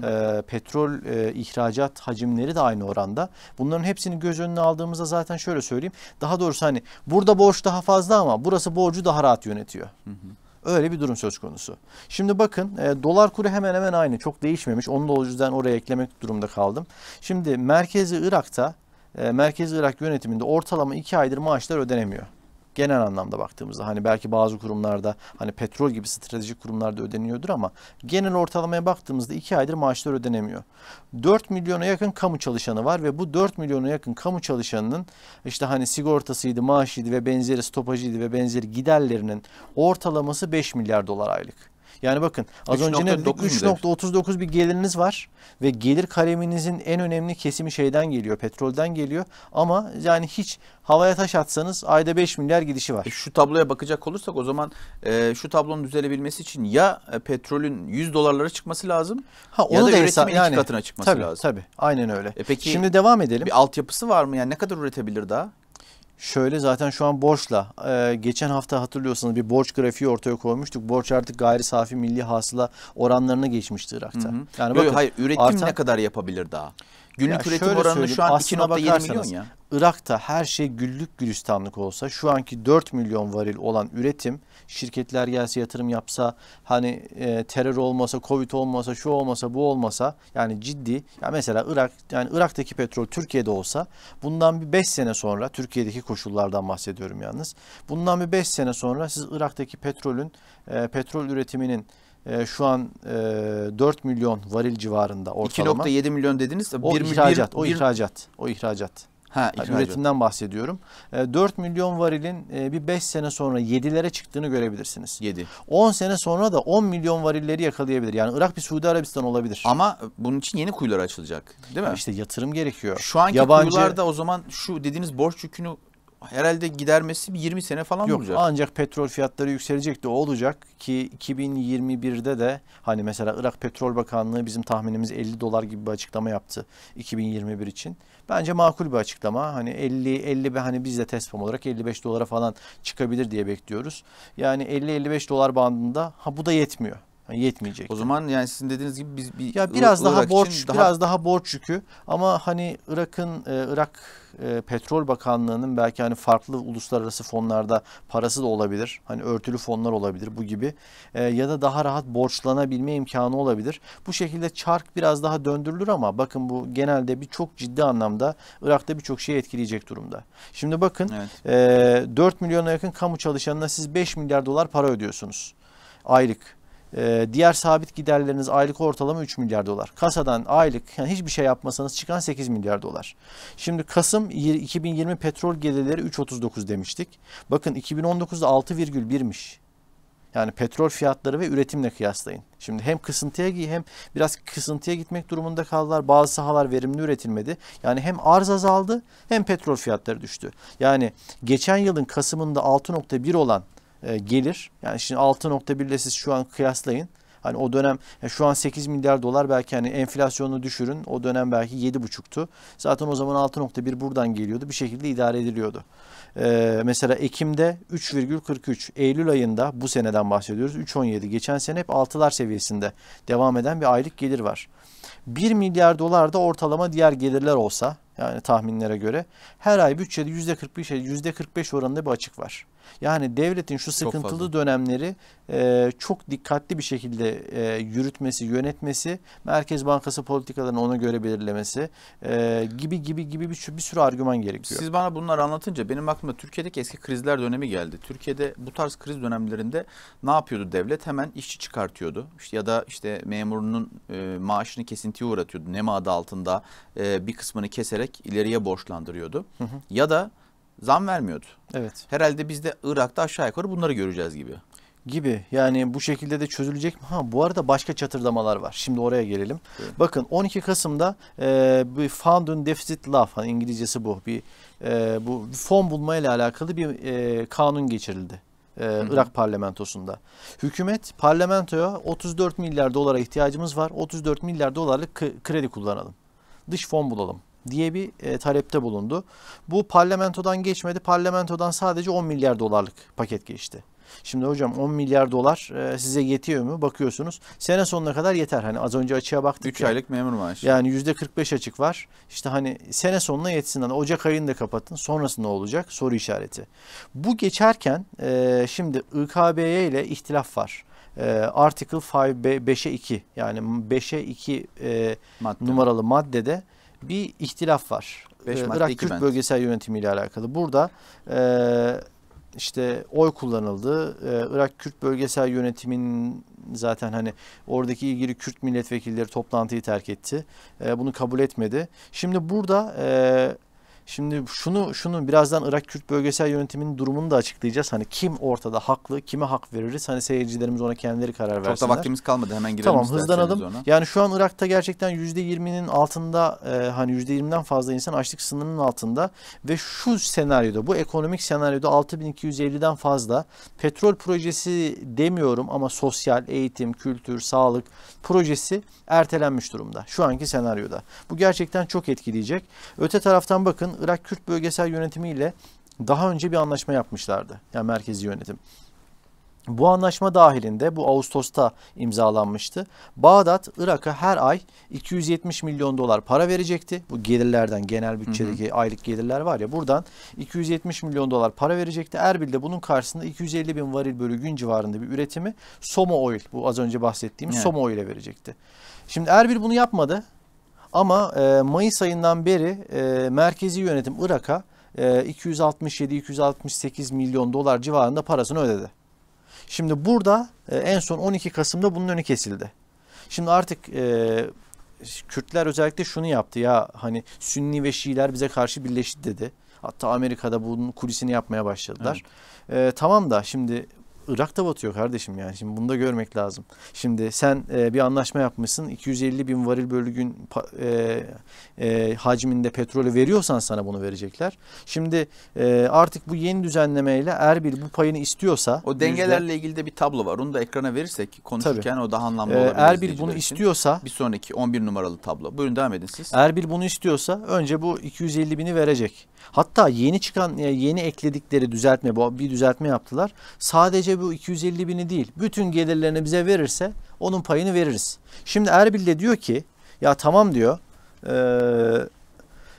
hı E, petrol e, ihracat hacimleri de aynı oranda. Bunların hepsini göz önüne aldığımızda zaten şöyle söyleyeyim. Daha doğrusu hani burada borç daha fazla ama burası borcu daha rahat yönetiyor. Hı hı. Öyle bir durum söz konusu. Şimdi bakın e, dolar kuru hemen hemen aynı çok değişmemiş. Onu da o yüzden oraya eklemek durumda kaldım. Şimdi merkezi Irak'ta e, merkezi Irak yönetiminde ortalama 2 aydır maaşlar ödenemiyor genel anlamda baktığımızda hani belki bazı kurumlarda hani petrol gibi stratejik kurumlarda ödeniyordur ama genel ortalamaya baktığımızda 2 aydır maaşlar ödenemiyor. 4 milyona yakın kamu çalışanı var ve bu 4 milyona yakın kamu çalışanının işte hani sigortasıydı, maaşıydı ve benzeri stopajıydı ve benzeri giderlerinin ortalaması 5 milyar dolar aylık. Yani bakın az 3. önce 3.39 bir geliriniz var ve gelir kaleminizin en önemli kesimi şeyden geliyor, petrolden geliyor. Ama yani hiç havaya taş atsanız ayda 5 milyar gidişi var. E, şu tabloya bakacak olursak o zaman e, şu tablonun düzelebilmesi için ya e, petrolün 100 dolarlara çıkması lazım ha, onu ya da, da üretimin yani, iki katına çıkması tabii, lazım. Tabii aynen öyle. E peki, Şimdi devam edelim. Bir altyapısı var mı? Yani ne kadar üretebilir daha? Şöyle zaten şu an borçla e, geçen hafta hatırlıyorsanız bir borç grafiği ortaya koymuştuk. Borç artık gayri safi milli hasıla oranlarına geçmişti Irak'ta. Hı hı. Yani bakın, Böyle, hayır üretim artan, ne kadar yapabilir daha? Günlük ya üretim oranı şu an 2.7 milyon ya. Irak'ta her şey güllük gülistanlık olsa şu anki 4 milyon varil olan üretim şirketler gelse yatırım yapsa hani e, terör olmasa covid olmasa şu olmasa bu olmasa yani ciddi ya mesela Irak yani Irak'taki petrol Türkiye'de olsa bundan bir 5 sene sonra Türkiye'deki koşullardan bahsediyorum yalnız. Bundan bir 5 sene sonra siz Irak'taki petrolün e, petrol üretiminin ee, şu an e, 4 milyon varil civarında ortalama. 2.7 milyon dediniz. De, 1 o, ihracat, bir, o ihracat, o ihracat, o ihracat. Ha, ihracat. Üretimden bahsediyorum. 4 ee, milyon varilin e, bir 5 sene sonra 7'lere çıktığını görebilirsiniz. 7. 10 sene sonra da 10 milyon varilleri yakalayabilir. Yani Irak bir Suudi Arabistan olabilir. Ama bunun için yeni kuyular açılacak değil mi? İşte yatırım gerekiyor. Şu anki Yabancı... kuyularda o zaman şu dediğiniz borç yükünü herhalde gidermesi bir 20 sene falan Yok, olacak. Ancak petrol fiyatları yükselecek de olacak ki 2021'de de hani mesela Irak Petrol Bakanlığı bizim tahminimiz 50 dolar gibi bir açıklama yaptı 2021 için. Bence makul bir açıklama. Hani 50 50 ve hani biz de TESPAM olarak 55 dolara falan çıkabilir diye bekliyoruz. Yani 50 55 dolar bandında ha bu da yetmiyor. Yani yetmeyecek. O zaman yani sizin dediğiniz gibi biz bir ya biraz Irak daha borç daha... biraz daha borç yükü ama hani Irak'ın e, Irak e, Petrol Bakanlığı'nın belki hani farklı uluslararası fonlarda parası da olabilir. Hani örtülü fonlar olabilir bu gibi. E, ya da daha rahat borçlanabilme imkanı olabilir. Bu şekilde çark biraz daha döndürülür ama bakın bu genelde bir çok ciddi anlamda Irak'ta birçok şeyi etkileyecek durumda. Şimdi bakın evet. e, 4 milyona yakın kamu çalışanına siz 5 milyar dolar para ödüyorsunuz aylık. Ee, diğer sabit giderleriniz aylık ortalama 3 milyar dolar. Kasadan aylık yani hiçbir şey yapmasanız çıkan 8 milyar dolar. Şimdi Kasım 2020 petrol gelirleri 3.39 demiştik. Bakın 2019'da 6,1'miş. Yani petrol fiyatları ve üretimle kıyaslayın. Şimdi hem kısıntıya hem biraz kısıntıya gitmek durumunda kaldılar. Bazı sahalar verimli üretilmedi. Yani hem arz azaldı hem petrol fiyatları düştü. Yani geçen yılın Kasım'ında 6.1 olan e, gelir. Yani şimdi 6.1 ile siz şu an kıyaslayın. Hani o dönem yani şu an 8 milyar dolar belki hani enflasyonu düşürün. O dönem belki 7.5'tu. Zaten o zaman 6.1 buradan geliyordu. Bir şekilde idare ediliyordu. Ee, mesela Ekim'de 3,43. Eylül ayında bu seneden bahsediyoruz. 3.17. Geçen sene hep 6'lar seviyesinde devam eden bir aylık gelir var. 1 milyar dolar da ortalama diğer gelirler olsa yani tahminlere göre her ay bütçede %45 %45 oranında bir açık var. Yani devletin şu sıkıntılı dönemleri e, çok dikkatli bir şekilde e, yürütmesi, yönetmesi, Merkez Bankası politikalarını ona göre belirlemesi e, gibi gibi gibi bir, bir sürü argüman gerekiyor. Siz bana bunları anlatınca benim aklıma Türkiye'deki eski krizler dönemi geldi. Türkiye'de bu tarz kriz dönemlerinde ne yapıyordu devlet? Hemen işçi çıkartıyordu. İşte ya da işte memurunun e, maaşını kesintiye uğratıyordu. NEMA adı altında e, bir kısmını keserek ileriye borçlandırıyordu. Hı hı. Ya da zam vermiyordu. Evet. Herhalde biz de Irak'ta aşağı yukarı bunları göreceğiz gibi. Gibi yani bu şekilde de çözülecek mi? Ha bu arada başka çatırdamalar var. Şimdi oraya gelelim. Evet. Bakın 12 Kasım'da e, bir Fundun Deficit Law hani İngilizcesi bu. Bir e, bu fon bulmayla alakalı bir e, kanun geçirildi e, ee, Irak parlamentosunda. Hükümet parlamentoya 34 milyar dolara ihtiyacımız var. 34 milyar dolarlık kredi kullanalım. Dış fon bulalım diye bir e, talepte bulundu. Bu parlamentodan geçmedi. Parlamentodan sadece 10 milyar dolarlık paket geçti. Şimdi hocam 10 milyar dolar e, size yetiyor mu? Bakıyorsunuz. Sene sonuna kadar yeter. Hani az önce açığa baktık. 3 aylık memur maaşı. Yani %45 açık var. İşte hani sene sonuna yetsin. Hani Ocak ayını da kapatın. Sonrası ne olacak? Soru işareti. Bu geçerken e, şimdi IKBY ile ihtilaf var. E, article 5, 5'e 2 yani 5'e 2 e, Madde. numaralı maddede bir ihtilaf var. Ee, Irak Kürt ben. bölgesel yönetimi ile alakalı. Burada e, işte oy kullanıldı. Ee, Irak Kürt bölgesel yönetimin zaten hani oradaki ilgili Kürt milletvekilleri toplantıyı terk etti. Ee, bunu kabul etmedi. Şimdi burada e, Şimdi şunu şunu birazdan Irak Kürt bölgesel yönetiminin durumunu da açıklayacağız. Hani kim ortada haklı, kime hak veririz? Hani seyircilerimiz ona kendileri karar Çok versinler. Çok da vaktimiz kalmadı. Hemen girelim Tamam hızlanalım. Ona. Yani şu an Irak'ta gerçekten %20'nin altında e, hani %20'den fazla insan açlık sınırının altında ve şu senaryoda bu ekonomik senaryoda 6250'den fazla petrol projesi demiyorum ama sosyal, eğitim, kültür, sağlık projesi ertelenmiş durumda. Şu anki senaryoda. Bu gerçekten çok etkileyecek. Öte taraftan bakın Irak Kürt bölgesel yönetimiyle daha önce bir anlaşma yapmışlardı. Yani merkezi yönetim. Bu anlaşma dahilinde bu Ağustos'ta imzalanmıştı. Bağdat Irak'a her ay 270 milyon dolar para verecekti. Bu gelirlerden genel bütçedeki hı hı. aylık gelirler var ya buradan 270 milyon dolar para verecekti. Erbil de bunun karşısında 250 bin varil bölü gün civarında bir üretimi Somo Oil bu az önce bahsettiğimiz evet. Somo Oil'e verecekti. Şimdi Erbil bunu yapmadı. Ama e, Mayıs ayından beri e, merkezi yönetim Irak'a e, 267-268 milyon dolar civarında parasını ödedi. Şimdi burada e, en son 12 Kasım'da bunun önü kesildi. Şimdi artık e, Kürtler özellikle şunu yaptı ya hani Sünni ve Şiiler bize karşı birleşti dedi. Hatta Amerika'da bunun kulisini yapmaya başladılar. Evet. E, tamam da şimdi Irak da batıyor kardeşim yani. Şimdi bunu da görmek lazım. Şimdi sen e, bir anlaşma yapmışsın. 250 bin varil bölü gün e, e, hacminde petrolü veriyorsan sana bunu verecekler. Şimdi e, artık bu yeni düzenlemeyle bir bu payını istiyorsa. O dengelerle yüzde, ilgili de bir tablo var. Onu da ekrana verirsek konuşurken tabii. o daha e, anlamlı olabilir. E, bir bunu istiyorsa. Bir sonraki 11 numaralı tablo. Buyurun devam edin siz. bir bunu istiyorsa önce bu 250 bini verecek. Hatta yeni çıkan e, yeni ekledikleri düzeltme bu bir düzeltme yaptılar. Sadece bu 250 bini değil bütün gelirlerini bize verirse onun payını veririz. Şimdi Erbil de diyor ki ya tamam diyor e,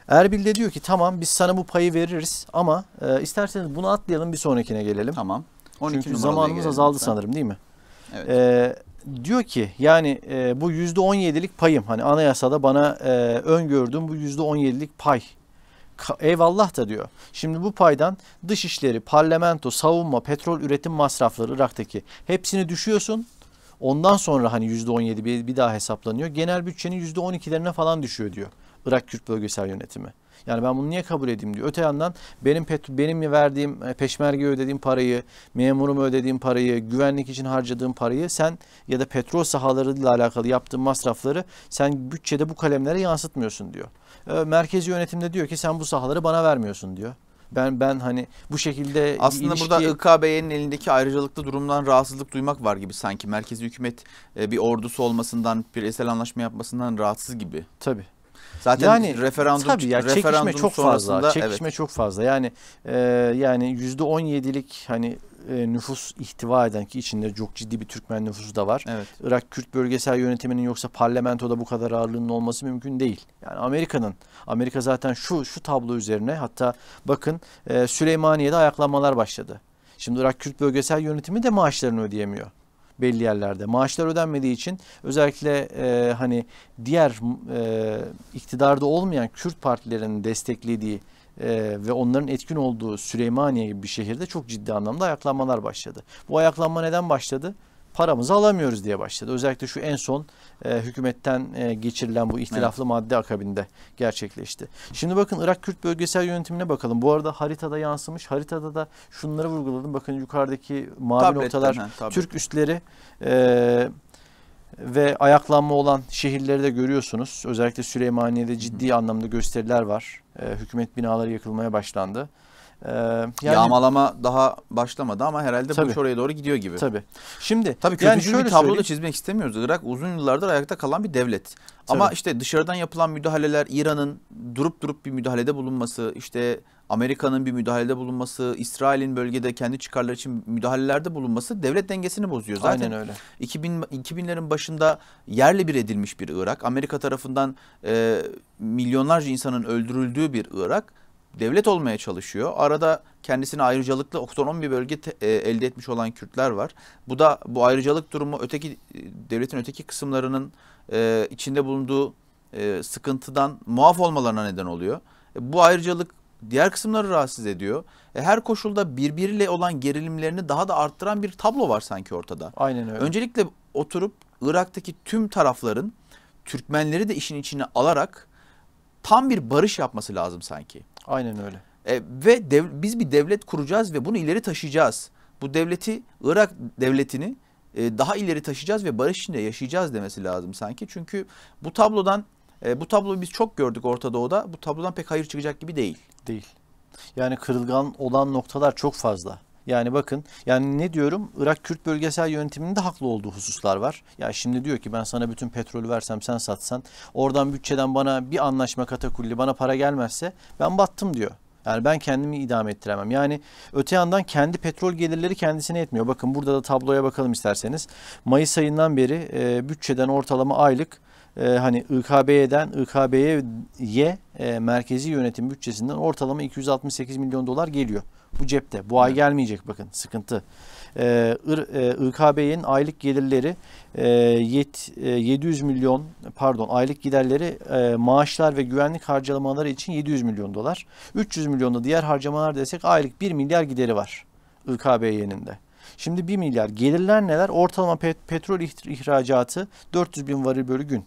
Erbil de diyor ki tamam biz sana bu payı veririz ama e, isterseniz bunu atlayalım bir sonrakine gelelim. Tamam. 12 Çünkü zamanımız azaldı lütfen. sanırım değil mi? Evet. E, diyor ki yani e, bu %17'lik payım hani anayasada bana e, öngördüğüm bu %17'lik pay eyvallah da diyor. Şimdi bu paydan dış işleri, parlamento, savunma, petrol üretim masrafları Irak'taki hepsini düşüyorsun. Ondan sonra hani %17 bir, bir daha hesaplanıyor. Genel bütçenin yüzde %12'lerine falan düşüyor diyor. Irak Kürt Bölgesel Yönetimi. Yani ben bunu niye kabul edeyim diyor. Öte yandan benim pet, benim verdiğim e, peşmerge ödediğim parayı, memuruma ödediğim parayı, güvenlik için harcadığım parayı sen ya da petrol sahalarıyla alakalı yaptığın masrafları sen bütçede bu kalemlere yansıtmıyorsun diyor. E, merkezi yönetimde diyor ki sen bu sahaları bana vermiyorsun diyor. Ben ben hani bu şekilde aslında ilişkiye... burada İKBY'nin elindeki ayrıcalıklı durumdan rahatsızlık duymak var gibi sanki merkezi hükümet e, bir ordusu olmasından, bir bireysel anlaşma yapmasından rahatsız gibi. Tabii. Zaten yani, referandum tabii ya, referandum çekişme çok fazla. Çekişme evet. çok fazla. Yani e, yani %17'lik hani e, nüfus ihtiva eden ki içinde çok ciddi bir Türkmen nüfusu da var. Evet. Irak Kürt bölgesel yönetiminin yoksa parlamentoda bu kadar ağırlığının olması mümkün değil. Yani Amerika'nın Amerika zaten şu şu tablo üzerine hatta bakın e, Süleymaniye'de ayaklanmalar başladı. Şimdi Irak Kürt bölgesel yönetimi de maaşlarını ödeyemiyor belli yerlerde. Maaşlar ödenmediği için özellikle e, hani diğer e, iktidarda olmayan Kürt partilerinin desteklediği e, ve onların etkin olduğu Süleymaniye gibi bir şehirde çok ciddi anlamda ayaklanmalar başladı. Bu ayaklanma neden başladı? paramızı alamıyoruz diye başladı. Özellikle şu en son e, hükümetten e, geçirilen bu ihtilaflı evet. madde akabinde gerçekleşti. Şimdi bakın Irak Kürt bölgesel yönetimine bakalım. Bu arada haritada yansımış. Haritada da şunları vurguladım. Bakın yukarıdaki mavi tabletten, noktalar he, Türk üstleri e, ve ayaklanma olan şehirleri de görüyorsunuz. Özellikle Süleymaniye'de ciddi Hı. anlamda gösteriler var. E, hükümet binaları yakılmaya başlandı. Ee, yani, Yağmalama daha başlamadı ama herhalde tabii, bu oraya doğru gidiyor gibi. Tabii. Şimdi tabii yani şöyle bir tablo da çizmek istemiyoruz. Irak uzun yıllardır ayakta kalan bir devlet. Tabii. Ama işte dışarıdan yapılan müdahaleler, İran'ın durup durup bir müdahalede bulunması, işte Amerika'nın bir müdahalede bulunması, İsrail'in bölgede kendi çıkarları için müdahalelerde bulunması devlet dengesini bozuyor zaten. Aynen öyle. 2000 2000'lerin başında yerle bir edilmiş bir Irak, Amerika tarafından e, milyonlarca insanın öldürüldüğü bir Irak devlet olmaya çalışıyor. Arada kendisine ayrıcalıklı otonom bir bölge te, e, elde etmiş olan Kürtler var. Bu da bu ayrıcalık durumu öteki e, devletin öteki kısımlarının e, içinde bulunduğu e, sıkıntıdan muaf olmalarına neden oluyor. E, bu ayrıcalık diğer kısımları rahatsız ediyor. E, her koşulda birbiriyle olan gerilimlerini daha da arttıran bir tablo var sanki ortada. Aynen öyle. Öncelikle oturup Irak'taki tüm tarafların Türkmenleri de işin içine alarak tam bir barış yapması lazım sanki. Aynen öyle. E, ve dev, biz bir devlet kuracağız ve bunu ileri taşıyacağız. Bu devleti, Irak devletini e, daha ileri taşıyacağız ve barış içinde yaşayacağız demesi lazım sanki. Çünkü bu tablodan, e, bu tabloyu biz çok gördük Orta Doğu'da. Bu tablodan pek hayır çıkacak gibi değil. Değil. Yani kırılgan olan noktalar çok fazla. Yani bakın yani ne diyorum Irak Kürt bölgesel yönetiminde haklı olduğu hususlar var. Ya şimdi diyor ki ben sana bütün petrolü versem sen satsan oradan bütçeden bana bir anlaşma katakulli bana para gelmezse ben battım diyor. Yani ben kendimi idame ettiremem. Yani öte yandan kendi petrol gelirleri kendisine etmiyor. Bakın burada da tabloya bakalım isterseniz. Mayıs ayından beri e, bütçeden ortalama aylık e, hani İKB'den İKB'ye e, merkezi yönetim bütçesinden ortalama 268 milyon dolar geliyor. Bu cepte. Bu ay gelmeyecek bakın sıkıntı. Ee, e, e, aylık gelirleri e, yet, e, 700 milyon pardon aylık giderleri e, maaşlar ve güvenlik harcamaları için 700 milyon dolar. 300 milyon da diğer harcamalar desek aylık 1 milyar gideri var İKB'nin de. Şimdi 1 milyar gelirler neler? Ortalama pet, petrol ihracatı 400 bin varil bölü gün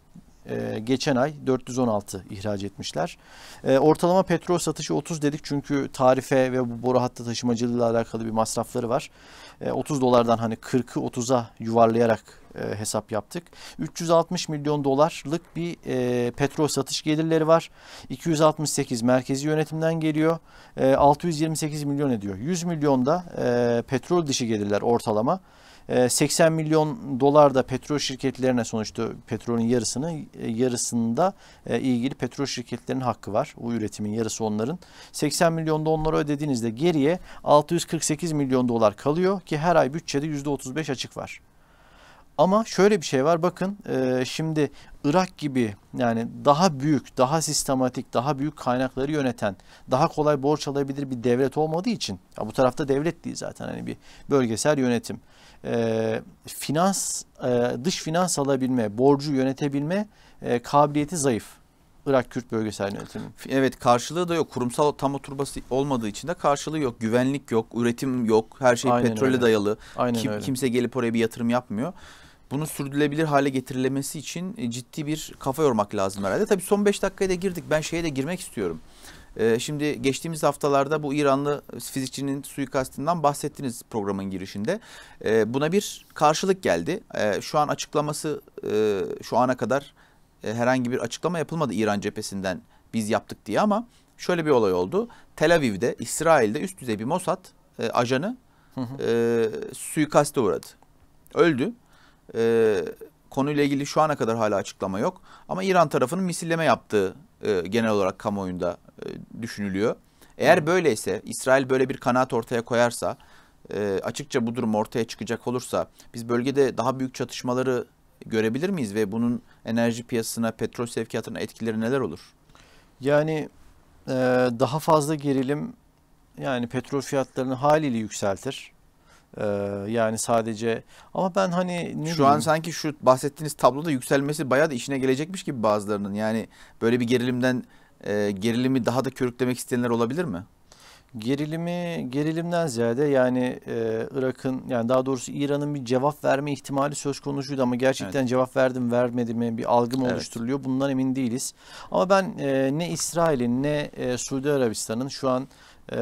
ee, geçen ay 416 ihraç etmişler. Ee, ortalama petrol satışı 30 dedik çünkü tarife ve bu boru hattı taşımacılığıyla alakalı bir masrafları var. 30 ee, dolardan hani 40'ı 30'a yuvarlayarak e, hesap yaptık. 360 milyon dolarlık bir e, petrol satış gelirleri var. 268 merkezi yönetimden geliyor. 628 milyon ediyor. 100 milyon da e, petrol dışı gelirler ortalama. 80 ee, milyon dolar da petrol şirketlerine sonuçta petrolün yarısını e, yarısında e, ilgili petrol şirketlerinin hakkı var. Bu üretimin yarısı onların. 80 milyon da onlara ödediğinizde geriye 648 milyon dolar kalıyor ki her ay bütçede %35 açık var. Ama şöyle bir şey var bakın e, şimdi Irak gibi yani daha büyük, daha sistematik, daha büyük kaynakları yöneten, daha kolay borç alabilir bir devlet olmadığı için ya bu tarafta devlet değil zaten hani bir bölgesel yönetim e, finans e, dış finans alabilme, borcu yönetebilme e, kabiliyeti zayıf. Irak Kürt bölgesel yönetimi. Evet karşılığı da yok. Kurumsal tam oturması olmadığı için de karşılığı yok. Güvenlik yok, üretim yok. Her şey Aynen petrole öyle. dayalı. Aynen Kim, öyle. Kimse gelip oraya bir yatırım yapmıyor bunu sürdürülebilir hale getirilemesi için e, ciddi bir kafa yormak lazım herhalde. Tabii son 5 dakikaya da girdik. Ben şeye de girmek istiyorum. Ee, şimdi geçtiğimiz haftalarda bu İranlı fizikçinin suikastinden bahsettiniz programın girişinde. Ee, buna bir karşılık geldi. Ee, şu an açıklaması e, şu ana kadar e, herhangi bir açıklama yapılmadı İran cephesinden biz yaptık diye ama şöyle bir olay oldu. Tel Aviv'de İsrail'de üst düzey bir Mossad e, ajanı hı suikaste uğradı. Öldü. E, konuyla ilgili şu ana kadar hala açıklama yok. Ama İran tarafının misilleme yaptığı genel olarak kamuoyunda e, düşünülüyor. Eğer böyleyse, İsrail böyle bir kanaat ortaya koyarsa, e, açıkça bu durum ortaya çıkacak olursa biz bölgede daha büyük çatışmaları görebilir miyiz ve bunun enerji piyasasına, petrol sevkiyatına etkileri neler olur? Yani e, daha fazla gerilim yani petrol fiyatlarını haliyle yükseltir. yani sadece ama ben hani ne Şu diyeyim? an sanki şu bahsettiğiniz tabloda yükselmesi bayağı da işine gelecekmiş gibi bazılarının. Yani böyle bir gerilimden e, gerilimi daha da körüklemek isteyenler olabilir mi? Gerilimi gerilimden ziyade yani e, Irak'ın yani daha doğrusu İran'ın bir cevap verme ihtimali söz konusuydu ama gerçekten evet. cevap verdim vermedi mi bir algı mı evet. oluşturuluyor bundan emin değiliz. Ama ben e, ne İsrail'in ne e, Suudi Arabistan'ın şu an e,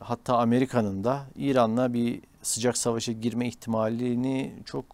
hatta Amerika'nın da İran'la bir sıcak savaşa girme ihtimalini çok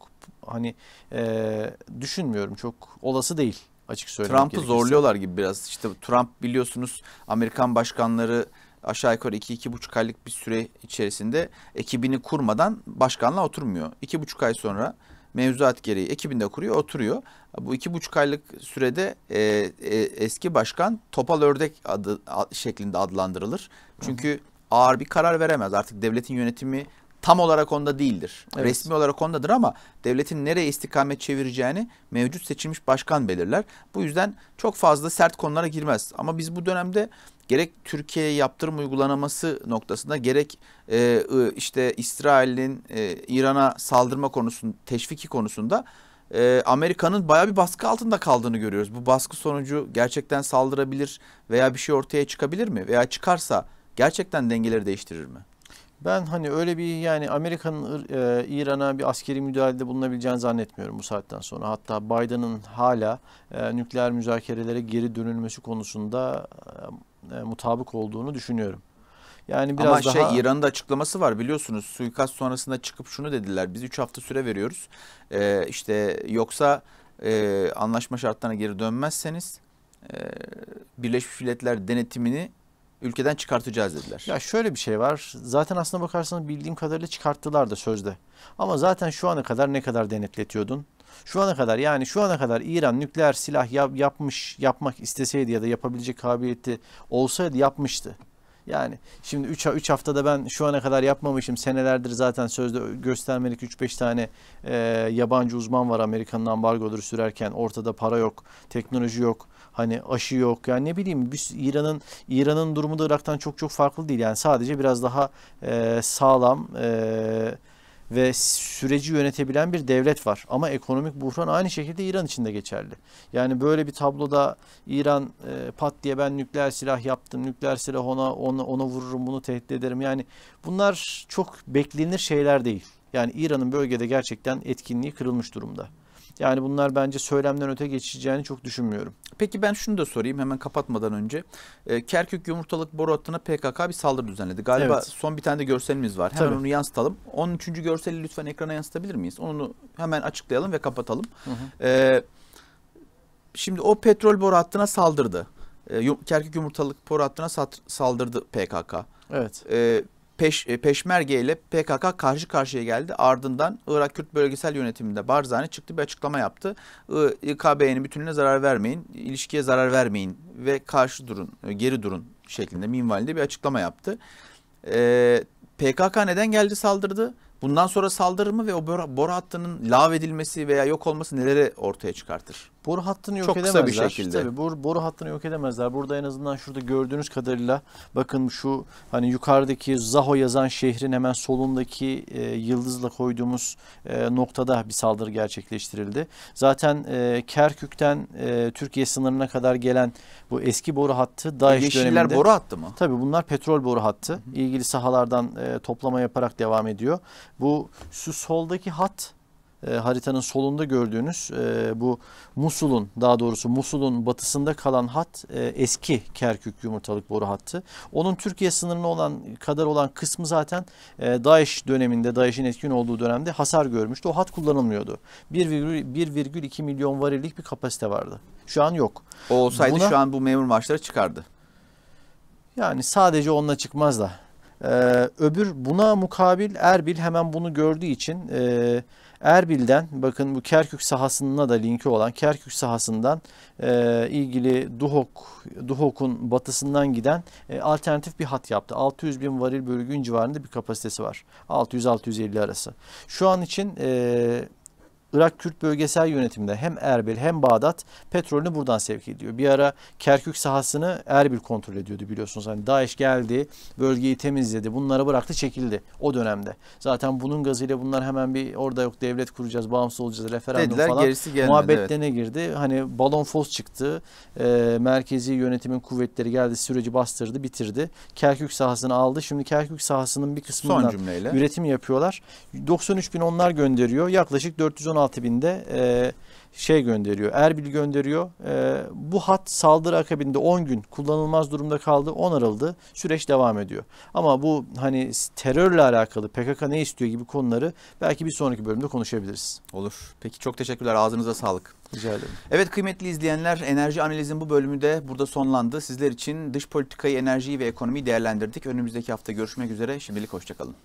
hani e, düşünmüyorum çok olası değil. Açık söylemek Trump'ı gerekirse. zorluyorlar gibi biraz. İşte Trump biliyorsunuz Amerikan başkanları aşağı yukarı 2-2,5 aylık bir süre içerisinde ekibini kurmadan başkanla oturmuyor. 2,5 ay sonra mevzuat gereği ekibinde kuruyor, oturuyor. Bu iki buçuk aylık sürede e, e, eski başkan Topal Ördek adı a, şeklinde adlandırılır. Çünkü ağır bir karar veremez. Artık devletin yönetimi tam olarak onda değildir. Evet. Resmi olarak ondadır ama devletin nereye istikamet çevireceğini mevcut seçilmiş başkan belirler. Bu yüzden çok fazla sert konulara girmez. Ama biz bu dönemde gerek Türkiye'ye yaptırım uygulaması noktasında gerek e, işte İsrail'in e, İran'a saldırma konusunda teşviki konusunda e, Amerika'nın baya bir baskı altında kaldığını görüyoruz. Bu baskı sonucu gerçekten saldırabilir veya bir şey ortaya çıkabilir mi? Veya çıkarsa gerçekten dengeleri değiştirir mi? Ben hani öyle bir yani Amerika'nın e, İran'a bir askeri müdahalede bulunabileceğini zannetmiyorum bu saatten sonra. Hatta Biden'ın hala e, nükleer müzakerelere geri dönülmesi konusunda e, e mutabık olduğunu düşünüyorum. Yani biraz Ama şey, daha... şey İran'ın da açıklaması var biliyorsunuz suikast sonrasında çıkıp şunu dediler biz 3 hafta süre veriyoruz ee, işte yoksa e, anlaşma şartlarına geri dönmezseniz e, Birleşmiş Milletler denetimini ülkeden çıkartacağız dediler. Ya şöyle bir şey var. Zaten aslına bakarsanız bildiğim kadarıyla çıkarttılar da sözde. Ama zaten şu ana kadar ne kadar denetletiyordun? Şu ana kadar yani şu ana kadar İran nükleer silah yap, yapmış, yapmak isteseydi ya da yapabilecek kabiliyeti olsaydı yapmıştı. Yani şimdi 3 3 haftada ben şu ana kadar yapmamışım. Senelerdir zaten sözde göstermelik 3-5 tane e, yabancı uzman var Amerika'nın ambargoları sürerken. Ortada para yok, teknoloji yok. Hani aşı yok yani ne bileyim biz İran'ın İran'ın durumu da Irak'tan çok çok farklı değil. Yani sadece biraz daha e, sağlam e, ve süreci yönetebilen bir devlet var. Ama ekonomik buhran aynı şekilde İran için de geçerli. Yani böyle bir tabloda İran e, pat diye ben nükleer silah yaptım, nükleer silah ona, ona, ona vururum, bunu tehdit ederim. Yani bunlar çok beklenir şeyler değil. Yani İran'ın bölgede gerçekten etkinliği kırılmış durumda. Yani bunlar bence söylemden öte geçeceğini çok düşünmüyorum. Peki ben şunu da sorayım hemen kapatmadan önce. E, Kerkük Yumurtalık Boru Hattı'na PKK bir saldırı düzenledi. Galiba evet. son bir tane de görselimiz var. Hemen Tabii. onu yansıtalım. 13. görseli lütfen ekrana yansıtabilir miyiz? Onu hemen açıklayalım ve kapatalım. Hı hı. E, şimdi o petrol boru hattına saldırdı. E, Kerkük Yumurtalık boru hattına saldırdı PKK. Evet. E, Peş, e, Peşmerge ile PKK karşı karşıya geldi. Ardından Irak Kürt Bölgesel Yönetimi'nde Barzani çıktı bir açıklama yaptı. KB'nin bütününe zarar vermeyin, ilişkiye zarar vermeyin ve karşı durun, e, geri durun şeklinde minvalinde bir açıklama yaptı. Ee, PKK neden geldi saldırdı? Bundan sonra saldırır mı ve o bora, bora hattının lağvedilmesi veya yok olması neleri ortaya çıkartır? Boru hattını yok Çok edemezler. Kısa bir şekilde. Tabii boru, boru hattını yok edemezler. Burada en azından şurada gördüğünüz kadarıyla bakın şu hani yukarıdaki Zaho yazan şehrin hemen solundaki e, yıldızla koyduğumuz e, noktada bir saldırı gerçekleştirildi. Zaten e, Kerkük'ten e, Türkiye sınırına kadar gelen bu eski boru hattı e, DAEŞ Yeşiller döneminde. Yeşiller boru hattı mı? Tabii bunlar petrol boru hattı. Hı hı. İlgili sahalardan e, toplama yaparak devam ediyor. Bu şu soldaki hat e, haritanın solunda gördüğünüz e, bu Musul'un daha doğrusu Musul'un batısında kalan hat e, eski Kerkük yumurtalık boru hattı. Onun Türkiye sınırına olan kadar olan kısmı zaten e, DAEŞ döneminde Daesh'in etkin olduğu dönemde hasar görmüştü. O hat kullanılmıyordu. 1,2 milyon varillik bir kapasite vardı. Şu an yok. O olsaydı Buna, şu an bu memur maaşları çıkardı. Yani sadece onunla çıkmaz da. Ee, öbür buna mukabil Erbil hemen bunu gördüğü için e, Erbil'den bakın bu Kerkük sahasına da linki olan Kerkük sahasından e, ilgili Duhok, Duhok'un batısından giden e, alternatif bir hat yaptı. 600 bin varil bölü gün civarında bir kapasitesi var. 600-650 arası. Şu an için e, Irak Kürt bölgesel yönetimde hem Erbil hem Bağdat petrolünü buradan sevk ediyor. Bir ara Kerkük sahasını Erbil kontrol ediyordu biliyorsunuz. Hani Daesh geldi, bölgeyi temizledi, bunları bıraktı, çekildi o dönemde. Zaten bunun gazıyla bunlar hemen bir orada yok devlet kuracağız, bağımsız olacağız, referandum Dediler, falan gerisi gelmedi, muhabbetlerine evet. girdi. Hani balon fos çıktı. E, merkezi yönetimin kuvvetleri geldi, süreci bastırdı, bitirdi. Kerkük sahasını aldı. Şimdi Kerkük sahasının bir kısmından üretim yapıyorlar. 93 bin onlar gönderiyor. Yaklaşık 416 16 binde e, şey gönderiyor. Erbil gönderiyor. E, bu hat saldırı akabinde 10 gün kullanılmaz durumda kaldı. Onarıldı. Süreç devam ediyor. Ama bu hani terörle alakalı PKK ne istiyor gibi konuları belki bir sonraki bölümde konuşabiliriz. Olur. Peki çok teşekkürler. Ağzınıza sağlık. Rica ederim. Evet kıymetli izleyenler enerji analizin bu bölümü de burada sonlandı. Sizler için dış politikayı, enerjiyi ve ekonomiyi değerlendirdik. Önümüzdeki hafta görüşmek üzere. Şimdilik hoşçakalın.